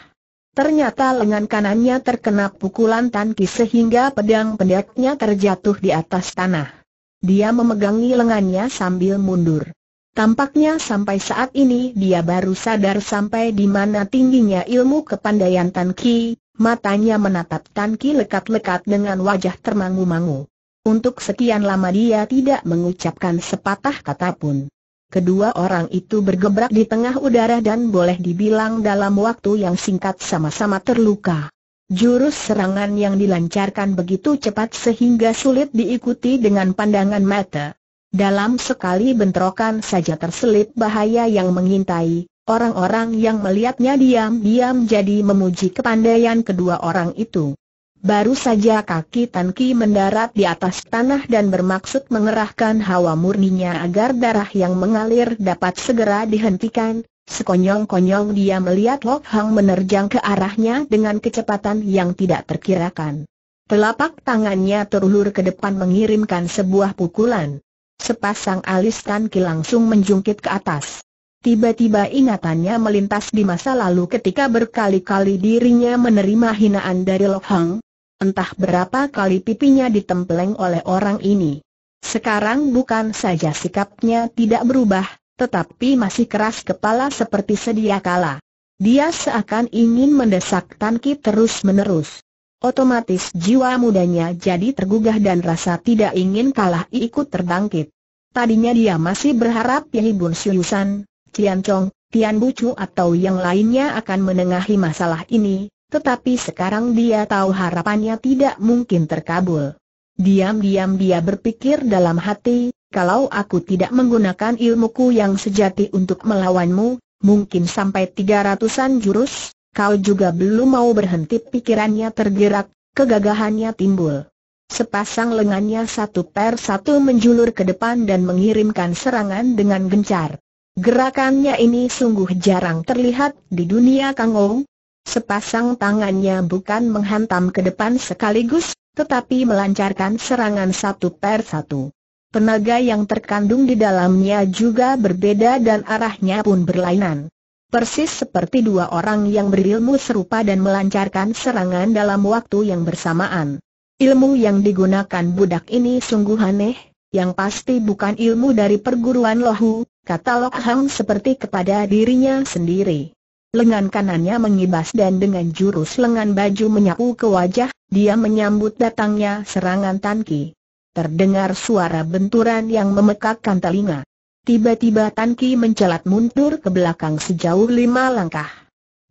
Ternyata lengan kanannya terkena pukulan tanki sehingga pedang pendeknya terjatuh di atas tanah. Dia memegangi lengannya sambil mundur. Tampaknya sampai saat ini dia baru sadar sampai di mana tingginya ilmu kepandaian Tan Ki, Matanya menatap Tan Ki lekat-lekat dengan wajah termangu-mangu. Untuk sekian lama dia tidak mengucapkan sepatah kata pun. Kedua orang itu bergebrak di tengah udara dan boleh dibilang dalam waktu yang singkat sama-sama terluka. Jurus serangan yang dilancarkan begitu cepat sehingga sulit diikuti dengan pandangan mata. Dalam sekali bentrokan saja terselip bahaya yang mengintai, Orang-orang yang melihatnya diam-diam jadi memuji kepandaian kedua orang itu. Baru saja kaki Tan Ki mendarat di atas tanah dan bermaksud mengerahkan hawa murninya agar darah yang mengalir dapat segera dihentikan, sekonyong-konyong dia melihat Lok Hang menerjang ke arahnya dengan kecepatan yang tidak terkirakan. Telapak tangannya terulur ke depan mengirimkan sebuah pukulan. Sepasang alis Tan Ki langsung menjungkit ke atas. Tiba-tiba ingatannya melintas di masa lalu ketika berkali-kali dirinya menerima hinaan dari Lok Hang. Entah berapa kali pipinya ditempeleng oleh orang ini. Sekarang bukan saja sikapnya tidak berubah, tetapi masih keras kepala seperti sedia kala. Dia seakan ingin mendesak Tan Ki terus-menerus. Otomatis jiwa mudanya jadi tergugah dan rasa tidak ingin kalah ikut terbangkit. Tadinya dia masih berharap Yahi Bun Siusan, Tian Chong, Tian Bucu atau yang lainnya akan menengahi masalah ini, tetapi sekarang dia tahu harapannya tidak mungkin terkabul. Diam-diam dia berpikir dalam hati, kalau aku tidak menggunakan ilmuku yang sejati untuk melawanmu, mungkin sampai tiga ratusan jurus, kau juga belum mau berhenti pikirannya tergerak, kegagahannya timbul. Sepasang lengannya satu per satu menjulur ke depan dan mengirimkan serangan dengan gencar. Gerakannya ini sungguh jarang terlihat di dunia Kang Sepasang tangannya bukan menghantam ke depan sekaligus, tetapi melancarkan serangan satu per satu. Tenaga yang terkandung di dalamnya juga berbeda dan arahnya pun berlainan. Persis seperti dua orang yang berilmu serupa dan melancarkan serangan dalam waktu yang bersamaan. Ilmu yang digunakan budak ini sungguh aneh, yang pasti bukan ilmu dari perguruan lohu, kata Lok Hang seperti kepada dirinya sendiri. Lengan kanannya mengibas dan dengan jurus lengan baju menyapu ke wajah, dia menyambut datangnya serangan Tanki. Terdengar suara benturan yang memekakkan telinga. Tiba-tiba Tanki mencelat mundur ke belakang sejauh lima langkah.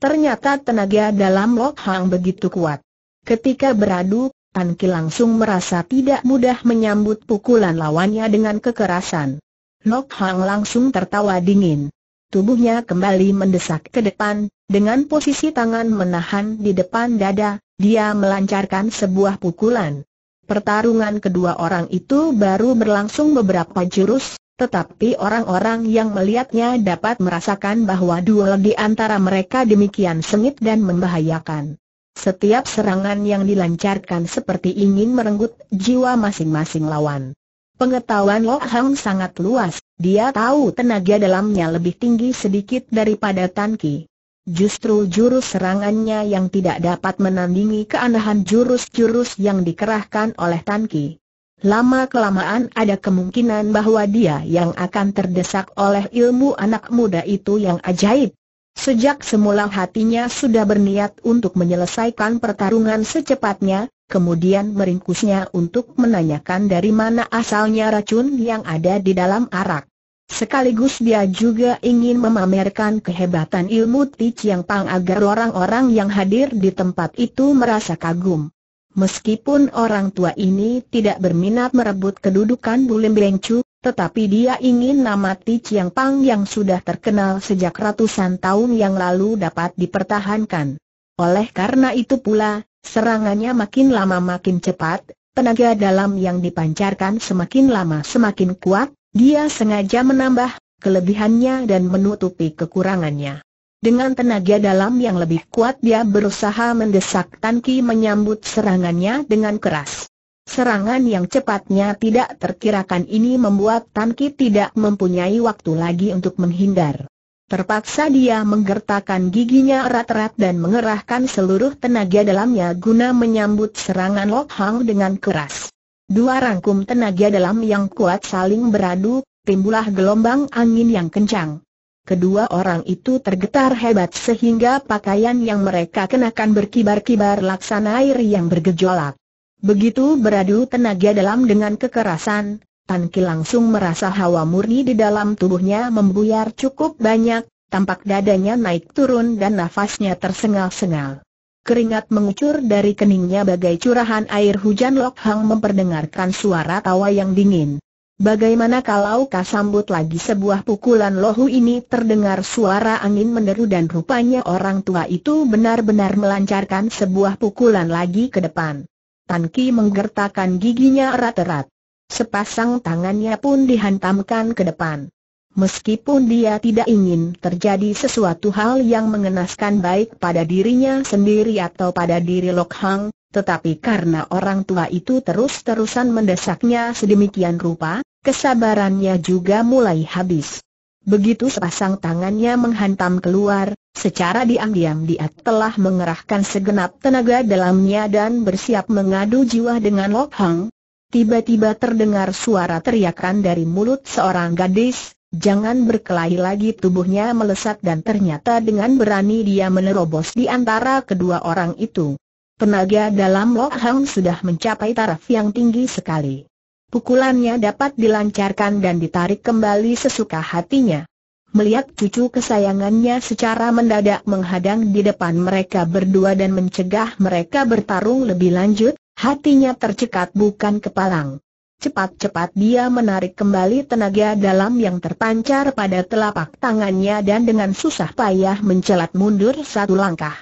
Ternyata tenaga dalam Lok Hang begitu kuat. Ketika beradu, Tan Ki langsung merasa tidak mudah menyambut pukulan lawannya dengan kekerasan. Nok Hang langsung tertawa dingin. Tubuhnya kembali mendesak ke depan, dengan posisi tangan menahan di depan dada, dia melancarkan sebuah pukulan. Pertarungan kedua orang itu baru berlangsung beberapa jurus, tetapi orang-orang yang melihatnya dapat merasakan bahwa duel di antara mereka demikian sengit dan membahayakan. Setiap serangan yang dilancarkan seperti ingin merenggut jiwa masing-masing lawan. Pengetahuan Lo Hang sangat luas, dia tahu tenaga dalamnya lebih tinggi sedikit daripada Tan Ki. Justru jurus serangannya yang tidak dapat menandingi keanehan jurus-jurus yang dikerahkan oleh Tan Ki. Lama-kelamaan ada kemungkinan bahwa dia yang akan terdesak oleh ilmu anak muda itu yang ajaib, Sejak semula hatinya sudah berniat untuk menyelesaikan pertarungan secepatnya, kemudian meringkusnya untuk menanyakan dari mana asalnya racun yang ada di dalam arak. Sekaligus dia juga ingin memamerkan kehebatan ilmu Ti yang Pang agar orang-orang yang hadir di tempat itu merasa kagum. Meskipun orang tua ini tidak berminat merebut kedudukan Bulim Beng tetapi dia ingin nama Ti Chiang Pang yang sudah terkenal sejak ratusan tahun yang lalu dapat dipertahankan. Oleh karena itu pula, serangannya makin lama makin cepat, tenaga dalam yang dipancarkan semakin lama semakin kuat, dia sengaja menambah kelebihannya dan menutupi kekurangannya. Dengan tenaga dalam yang lebih kuat dia berusaha mendesak Tan Ki menyambut serangannya dengan keras. Serangan yang cepatnya tidak terkirakan ini membuat Tan Ki tidak mempunyai waktu lagi untuk menghindar. Terpaksa dia menggertakkan giginya erat-erat dan mengerahkan seluruh tenaga dalamnya guna menyambut serangan Lok Hang dengan keras. Dua rangkum tenaga dalam yang kuat saling beradu, timbullah gelombang angin yang kencang. Kedua orang itu tergetar hebat sehingga pakaian yang mereka kenakan berkibar-kibar laksana air yang bergejolak. Begitu beradu tenaga dalam dengan kekerasan, Tan Ki langsung merasa hawa murni di dalam tubuhnya membuyar cukup banyak, tampak dadanya naik turun dan nafasnya tersengal-sengal. Keringat mengucur dari keningnya bagai curahan air hujan Lok Hang memperdengarkan suara tawa yang dingin. Bagaimana kalau sambut lagi sebuah pukulan lohu ini terdengar suara angin menderu dan rupanya orang tua itu benar-benar melancarkan sebuah pukulan lagi ke depan. Tan Ki menggertakkan giginya erat-erat. Sepasang tangannya pun dihantamkan ke depan. Meskipun dia tidak ingin terjadi sesuatu hal yang mengenaskan baik pada dirinya sendiri atau pada diri Lok Hang, tetapi karena orang tua itu terus-terusan mendesaknya sedemikian rupa, kesabarannya juga mulai habis. Begitu sepasang tangannya menghantam keluar, Secara diam-diam dia telah mengerahkan segenap tenaga dalamnya dan bersiap mengadu jiwa dengan Lok Hang. Tiba-tiba terdengar suara teriakan dari mulut seorang gadis, jangan berkelahi lagi tubuhnya melesat dan ternyata dengan berani dia menerobos di antara kedua orang itu. Tenaga dalam Lok Hang sudah mencapai taraf yang tinggi sekali. Pukulannya dapat dilancarkan dan ditarik kembali sesuka hatinya melihat cucu kesayangannya secara mendadak menghadang di depan mereka berdua dan mencegah mereka bertarung lebih lanjut, hatinya tercekat bukan kepalang. Cepat-cepat dia menarik kembali tenaga dalam yang terpancar pada telapak tangannya dan dengan susah payah mencelat mundur satu langkah.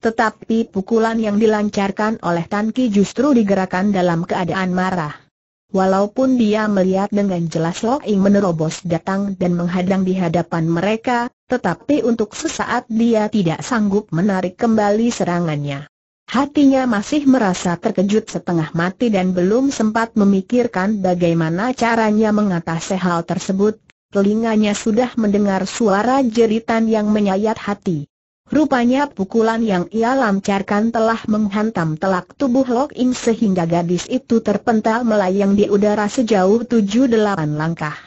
Tetapi pukulan yang dilancarkan oleh Tanki justru digerakkan dalam keadaan marah. Walaupun dia melihat dengan jelas Lok Ing menerobos datang dan menghadang di hadapan mereka, tetapi untuk sesaat dia tidak sanggup menarik kembali serangannya. Hatinya masih merasa terkejut setengah mati dan belum sempat memikirkan bagaimana caranya mengatasi hal tersebut, telinganya sudah mendengar suara jeritan yang menyayat hati. Rupanya pukulan yang ia lancarkan telah menghantam telak tubuh Lok Ing sehingga gadis itu terpental melayang di udara sejauh tujuh delapan langkah.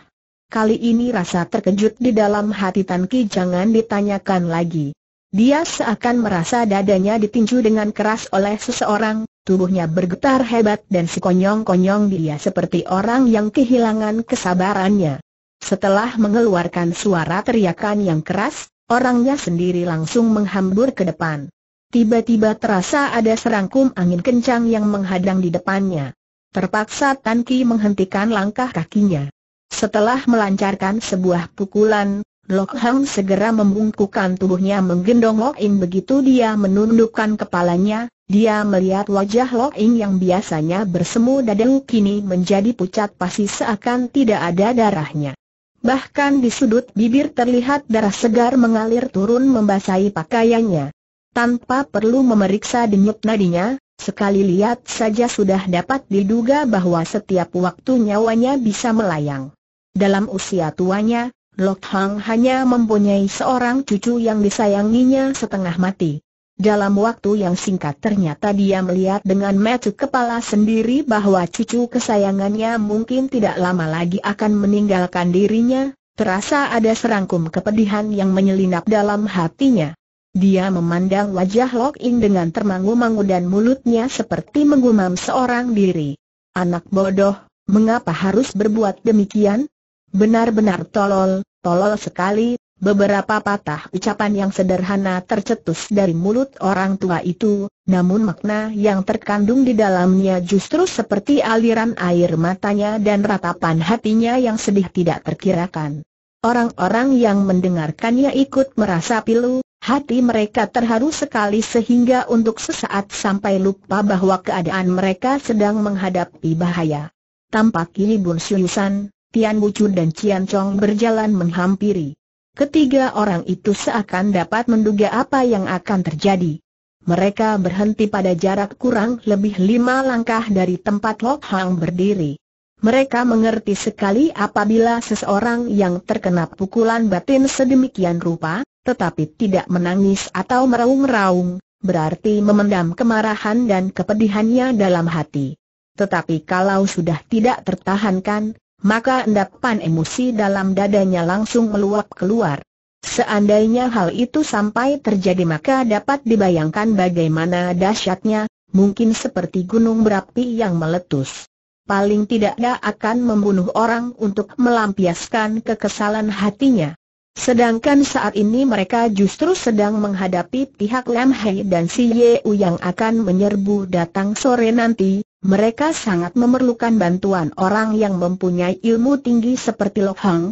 Kali ini rasa terkejut di dalam hati Tan Ki jangan ditanyakan lagi. Dia seakan merasa dadanya ditinju dengan keras oleh seseorang, tubuhnya bergetar hebat dan sekonyong-konyong dia seperti orang yang kehilangan kesabarannya. Setelah mengeluarkan suara teriakan yang keras, Orangnya sendiri langsung menghambur ke depan. Tiba-tiba terasa ada serangkum angin kencang yang menghadang di depannya. Terpaksa Tan Ki menghentikan langkah kakinya. Setelah melancarkan sebuah pukulan, Lok Hang segera membungkukkan tubuhnya menggendong Lok Ing begitu dia menundukkan kepalanya, dia melihat wajah Lok Ing yang biasanya bersemu dadu kini menjadi pucat pasi seakan tidak ada darahnya. Bahkan di sudut bibir terlihat darah segar mengalir turun membasahi pakaiannya. Tanpa perlu memeriksa denyut nadinya, sekali lihat saja sudah dapat diduga bahwa setiap waktu nyawanya bisa melayang. Dalam usia tuanya, Lok Hang hanya mempunyai seorang cucu yang disayanginya setengah mati. Dalam waktu yang singkat ternyata dia melihat dengan mata kepala sendiri bahwa cucu kesayangannya mungkin tidak lama lagi akan meninggalkan dirinya, terasa ada serangkum kepedihan yang menyelinap dalam hatinya. Dia memandang wajah Lok In dengan termangu-mangu dan mulutnya seperti menggumam seorang diri. Anak bodoh, mengapa harus berbuat demikian? Benar-benar tolol, tolol sekali, Beberapa patah ucapan yang sederhana tercetus dari mulut orang tua itu, namun makna yang terkandung di dalamnya justru seperti aliran air matanya dan ratapan hatinya yang sedih tidak terkirakan. Orang-orang yang mendengarkannya ikut merasa pilu, hati mereka terharu sekali sehingga untuk sesaat sampai lupa bahwa keadaan mereka sedang menghadapi bahaya. Tampak kini Bun Siusan, Tian Bucu dan Cian Chong berjalan menghampiri. Ketiga orang itu seakan dapat menduga apa yang akan terjadi. Mereka berhenti pada jarak kurang lebih lima langkah dari tempat Lok Hang berdiri. Mereka mengerti sekali apabila seseorang yang terkena pukulan batin sedemikian rupa, tetapi tidak menangis atau meraung-raung, berarti memendam kemarahan dan kepedihannya dalam hati. Tetapi kalau sudah tidak tertahankan, maka endapan emosi dalam dadanya langsung meluap keluar. Seandainya hal itu sampai terjadi maka dapat dibayangkan bagaimana dahsyatnya, mungkin seperti gunung berapi yang meletus. Paling tidak dia akan membunuh orang untuk melampiaskan kekesalan hatinya. Sedangkan saat ini mereka justru sedang menghadapi pihak Lam Hai dan Si Ye U yang akan menyerbu datang sore nanti, mereka sangat memerlukan bantuan orang yang mempunyai ilmu tinggi seperti Lok Hang.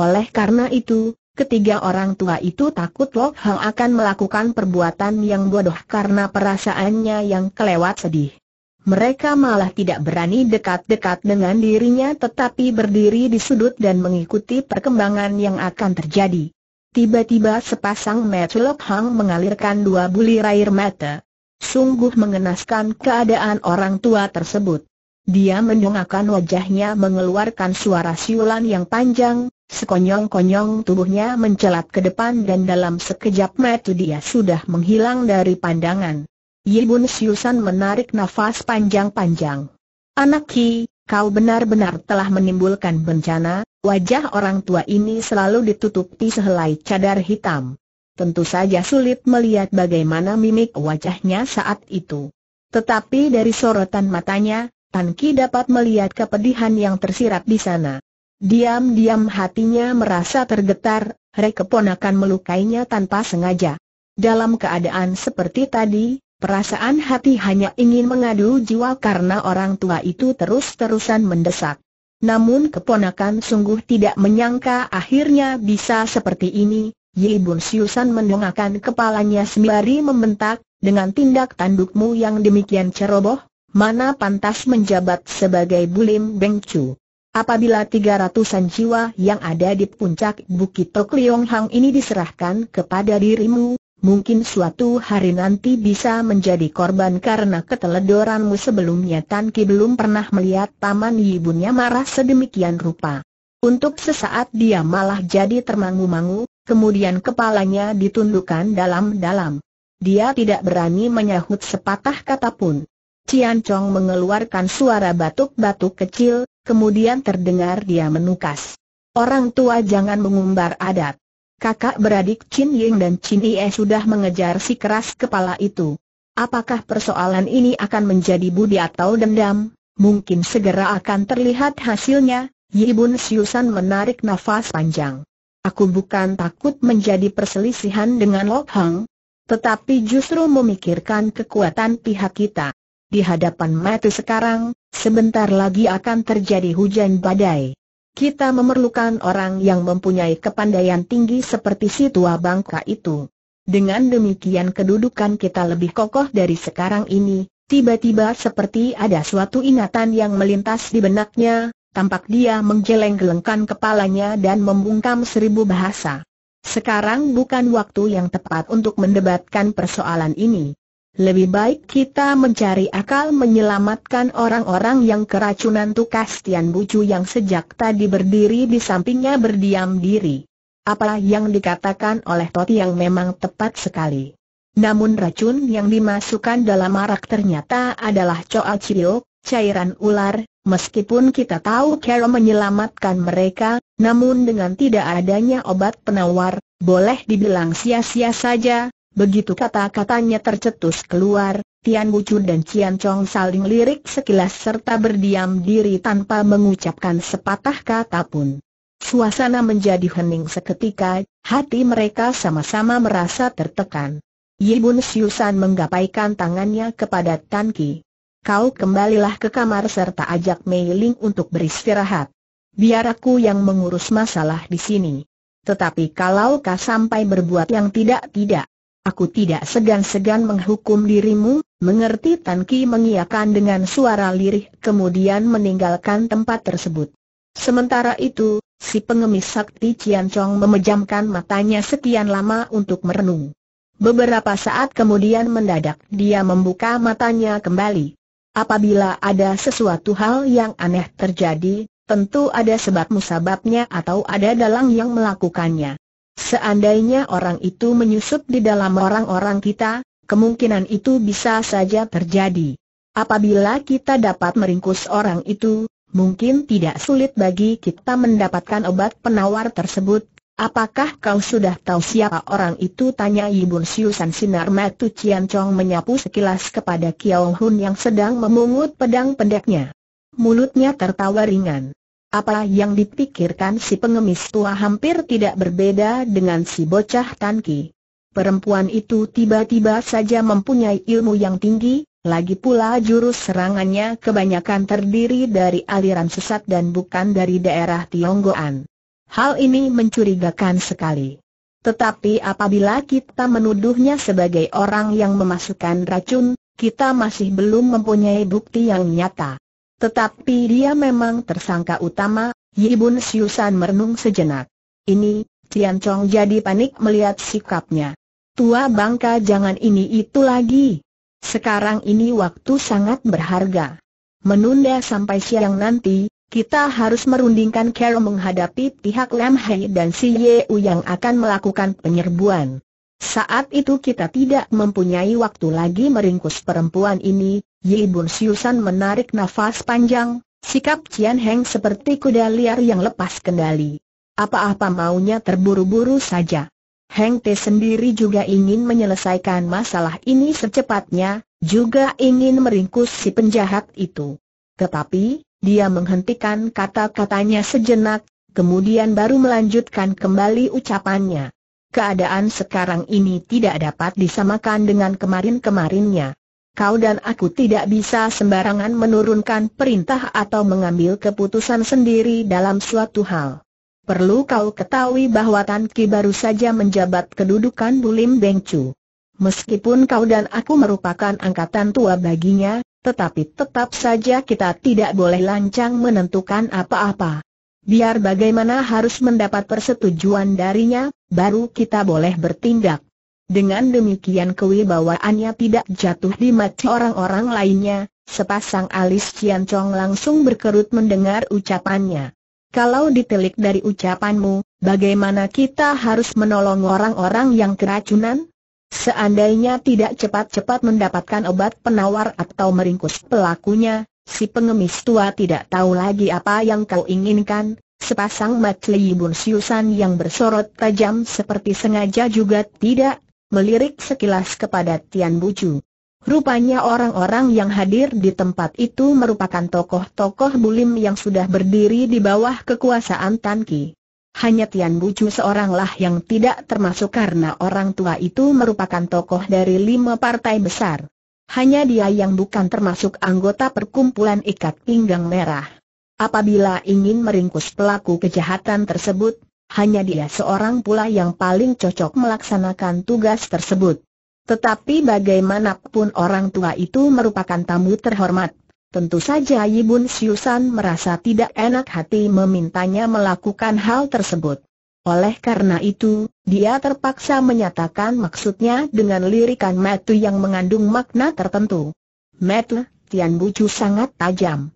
Oleh karena itu, ketiga orang tua itu takut Lok Hang akan melakukan perbuatan yang bodoh karena perasaannya yang kelewat sedih. Mereka malah tidak berani dekat-dekat dengan dirinya tetapi berdiri di sudut dan mengikuti perkembangan yang akan terjadi. Tiba-tiba sepasang Metulok Hang mengalirkan dua bulir air mata. Sungguh mengenaskan keadaan orang tua tersebut. Dia mendongakkan wajahnya mengeluarkan suara siulan yang panjang, sekonyong-konyong tubuhnya mencelat ke depan dan dalam sekejap mata dia sudah menghilang dari pandangan. Yibun Siusan menarik nafas panjang-panjang. Anak Ki, kau benar-benar telah menimbulkan bencana, wajah orang tua ini selalu ditutupi sehelai cadar hitam. Tentu saja sulit melihat bagaimana mimik wajahnya saat itu. Tetapi dari sorotan matanya, Tan Ki dapat melihat kepedihan yang tersirat di sana. Diam-diam hatinya merasa tergetar, Rekepon akan melukainya tanpa sengaja. Dalam keadaan seperti tadi, Perasaan hati hanya ingin mengadu jiwa karena orang tua itu terus-terusan mendesak. Namun keponakan sungguh tidak menyangka akhirnya bisa seperti ini, Yi Bun Siusan mendongakkan kepalanya sembari membentak, dengan tindak tandukmu yang demikian ceroboh, mana pantas menjabat sebagai Bulim Beng Apabila tiga ratusan jiwa yang ada di puncak Bukit Tok Hang ini diserahkan kepada dirimu, Mungkin suatu hari nanti bisa menjadi korban karena keteledoranmu sebelumnya Tan Ki belum pernah melihat taman ibunya marah sedemikian rupa. Untuk sesaat dia malah jadi termangu-mangu, kemudian kepalanya ditundukkan dalam-dalam. Dia tidak berani menyahut sepatah kata pun. Cian Chong mengeluarkan suara batuk-batuk kecil, kemudian terdengar dia menukas. Orang tua jangan mengumbar adat kakak beradik Chin Ying dan Chin Ie sudah mengejar si keras kepala itu. Apakah persoalan ini akan menjadi budi atau dendam? Mungkin segera akan terlihat hasilnya, Yi Bun Siusan menarik nafas panjang. Aku bukan takut menjadi perselisihan dengan Lok Hang, tetapi justru memikirkan kekuatan pihak kita. Di hadapan mata sekarang, sebentar lagi akan terjadi hujan badai. Kita memerlukan orang yang mempunyai kepandaian tinggi seperti si tua bangka itu. Dengan demikian kedudukan kita lebih kokoh dari sekarang ini. Tiba-tiba seperti ada suatu ingatan yang melintas di benaknya, tampak dia menggeleng-gelengkan kepalanya dan membungkam seribu bahasa. Sekarang bukan waktu yang tepat untuk mendebatkan persoalan ini. Lebih baik kita mencari akal menyelamatkan orang-orang yang keracunan tukas Tian Bucu yang sejak tadi berdiri di sampingnya berdiam diri. Apalah yang dikatakan oleh Toti yang memang tepat sekali. Namun racun yang dimasukkan dalam arak ternyata adalah coal cairan ular, meskipun kita tahu cara menyelamatkan mereka, namun dengan tidak adanya obat penawar, boleh dibilang sia-sia saja, Begitu kata-katanya tercetus keluar, Tian Bucu dan Cian Chong saling lirik sekilas serta berdiam diri tanpa mengucapkan sepatah kata pun. Suasana menjadi hening seketika, hati mereka sama-sama merasa tertekan. Yibun Siusan menggapaikan tangannya kepada Tan Ki. Kau kembalilah ke kamar serta ajak Mei Ling untuk beristirahat. Biar aku yang mengurus masalah di sini. Tetapi kalau kau sampai berbuat yang tidak-tidak, Aku tidak segan-segan menghukum dirimu, mengerti Tan Ki mengiakan dengan suara lirih kemudian meninggalkan tempat tersebut. Sementara itu, si pengemis sakti Cian Chong memejamkan matanya sekian lama untuk merenung. Beberapa saat kemudian mendadak dia membuka matanya kembali. Apabila ada sesuatu hal yang aneh terjadi, tentu ada sebab musababnya atau ada dalang yang melakukannya. Seandainya orang itu menyusup di dalam orang-orang kita, kemungkinan itu bisa saja terjadi. Apabila kita dapat meringkus orang itu, mungkin tidak sulit bagi kita mendapatkan obat penawar tersebut. Apakah kau sudah tahu siapa orang itu? Tanya Yibun Siusan Sinar Matu Cian Chong menyapu sekilas kepada Kiao Hun yang sedang memungut pedang pendeknya. Mulutnya tertawa ringan. Apa yang dipikirkan si pengemis tua hampir tidak berbeda dengan si bocah Tanki. Perempuan itu tiba-tiba saja mempunyai ilmu yang tinggi, lagi pula jurus serangannya kebanyakan terdiri dari aliran sesat dan bukan dari daerah Tionggoan. Hal ini mencurigakan sekali. Tetapi apabila kita menuduhnya sebagai orang yang memasukkan racun, kita masih belum mempunyai bukti yang nyata. Tetapi dia memang tersangka utama, Yibun Siusan merenung sejenak. Ini, Tian Chong jadi panik melihat sikapnya. Tua bangka jangan ini itu lagi. Sekarang ini waktu sangat berharga. Menunda sampai siang nanti, kita harus merundingkan cara menghadapi pihak Lam Hai dan si Ye U yang akan melakukan penyerbuan. Saat itu kita tidak mempunyai waktu lagi meringkus perempuan ini, Yi Bun Siusan menarik nafas panjang, sikap Cian Heng seperti kuda liar yang lepas kendali. Apa-apa maunya terburu-buru saja. Heng Te sendiri juga ingin menyelesaikan masalah ini secepatnya, juga ingin meringkus si penjahat itu. Tetapi, dia menghentikan kata-katanya sejenak, kemudian baru melanjutkan kembali ucapannya. Keadaan sekarang ini tidak dapat disamakan dengan kemarin-kemarinnya kau dan aku tidak bisa sembarangan menurunkan perintah atau mengambil keputusan sendiri dalam suatu hal. Perlu kau ketahui bahwa Tan Ki baru saja menjabat kedudukan Bulim Chu. Meskipun kau dan aku merupakan angkatan tua baginya, tetapi tetap saja kita tidak boleh lancang menentukan apa-apa. Biar bagaimana harus mendapat persetujuan darinya, baru kita boleh bertindak. Dengan demikian kewibawaannya tidak jatuh di mati orang-orang lainnya, sepasang alis Cian Chong langsung berkerut mendengar ucapannya. Kalau ditelik dari ucapanmu, bagaimana kita harus menolong orang-orang yang keracunan? Seandainya tidak cepat-cepat mendapatkan obat penawar atau meringkus pelakunya, si pengemis tua tidak tahu lagi apa yang kau inginkan. Sepasang mat Li Bun Siusan yang bersorot tajam seperti sengaja juga tidak melirik sekilas kepada Tian Bucu. Rupanya orang-orang yang hadir di tempat itu merupakan tokoh-tokoh bulim yang sudah berdiri di bawah kekuasaan Tan Ki. Hanya Tian Bucu seoranglah yang tidak termasuk karena orang tua itu merupakan tokoh dari lima partai besar. Hanya dia yang bukan termasuk anggota perkumpulan ikat pinggang merah. Apabila ingin meringkus pelaku kejahatan tersebut, hanya dia seorang pula yang paling cocok melaksanakan tugas tersebut. Tetapi bagaimanapun orang tua itu merupakan tamu terhormat, tentu saja Yibun Siusan merasa tidak enak hati memintanya melakukan hal tersebut. Oleh karena itu, dia terpaksa menyatakan maksudnya dengan lirikan metu yang mengandung makna tertentu. Metu, Tian Bucu sangat tajam.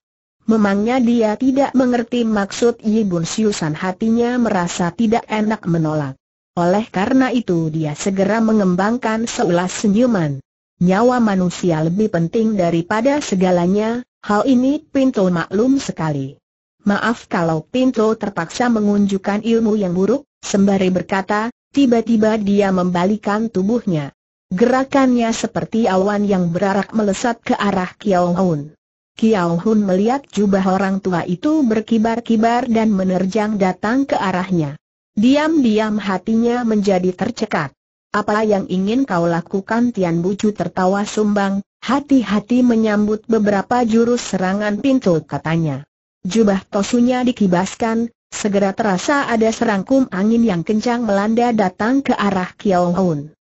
Memangnya dia tidak mengerti maksud Yibun Siusan hatinya merasa tidak enak menolak. Oleh karena itu dia segera mengembangkan seulas senyuman. Nyawa manusia lebih penting daripada segalanya, hal ini Pinto maklum sekali. Maaf kalau Pinto terpaksa mengunjukkan ilmu yang buruk, sembari berkata, tiba-tiba dia membalikan tubuhnya. Gerakannya seperti awan yang berarak melesat ke arah Kiao Hun. Kiao Hun melihat jubah orang tua itu berkibar-kibar dan menerjang datang ke arahnya. Diam-diam hatinya menjadi tercekat. Apa yang ingin kau lakukan Tian Bucu tertawa sumbang, hati-hati menyambut beberapa jurus serangan pintu katanya. Jubah tosunya dikibaskan, segera terasa ada serangkum angin yang kencang melanda datang ke arah Kiao Hun.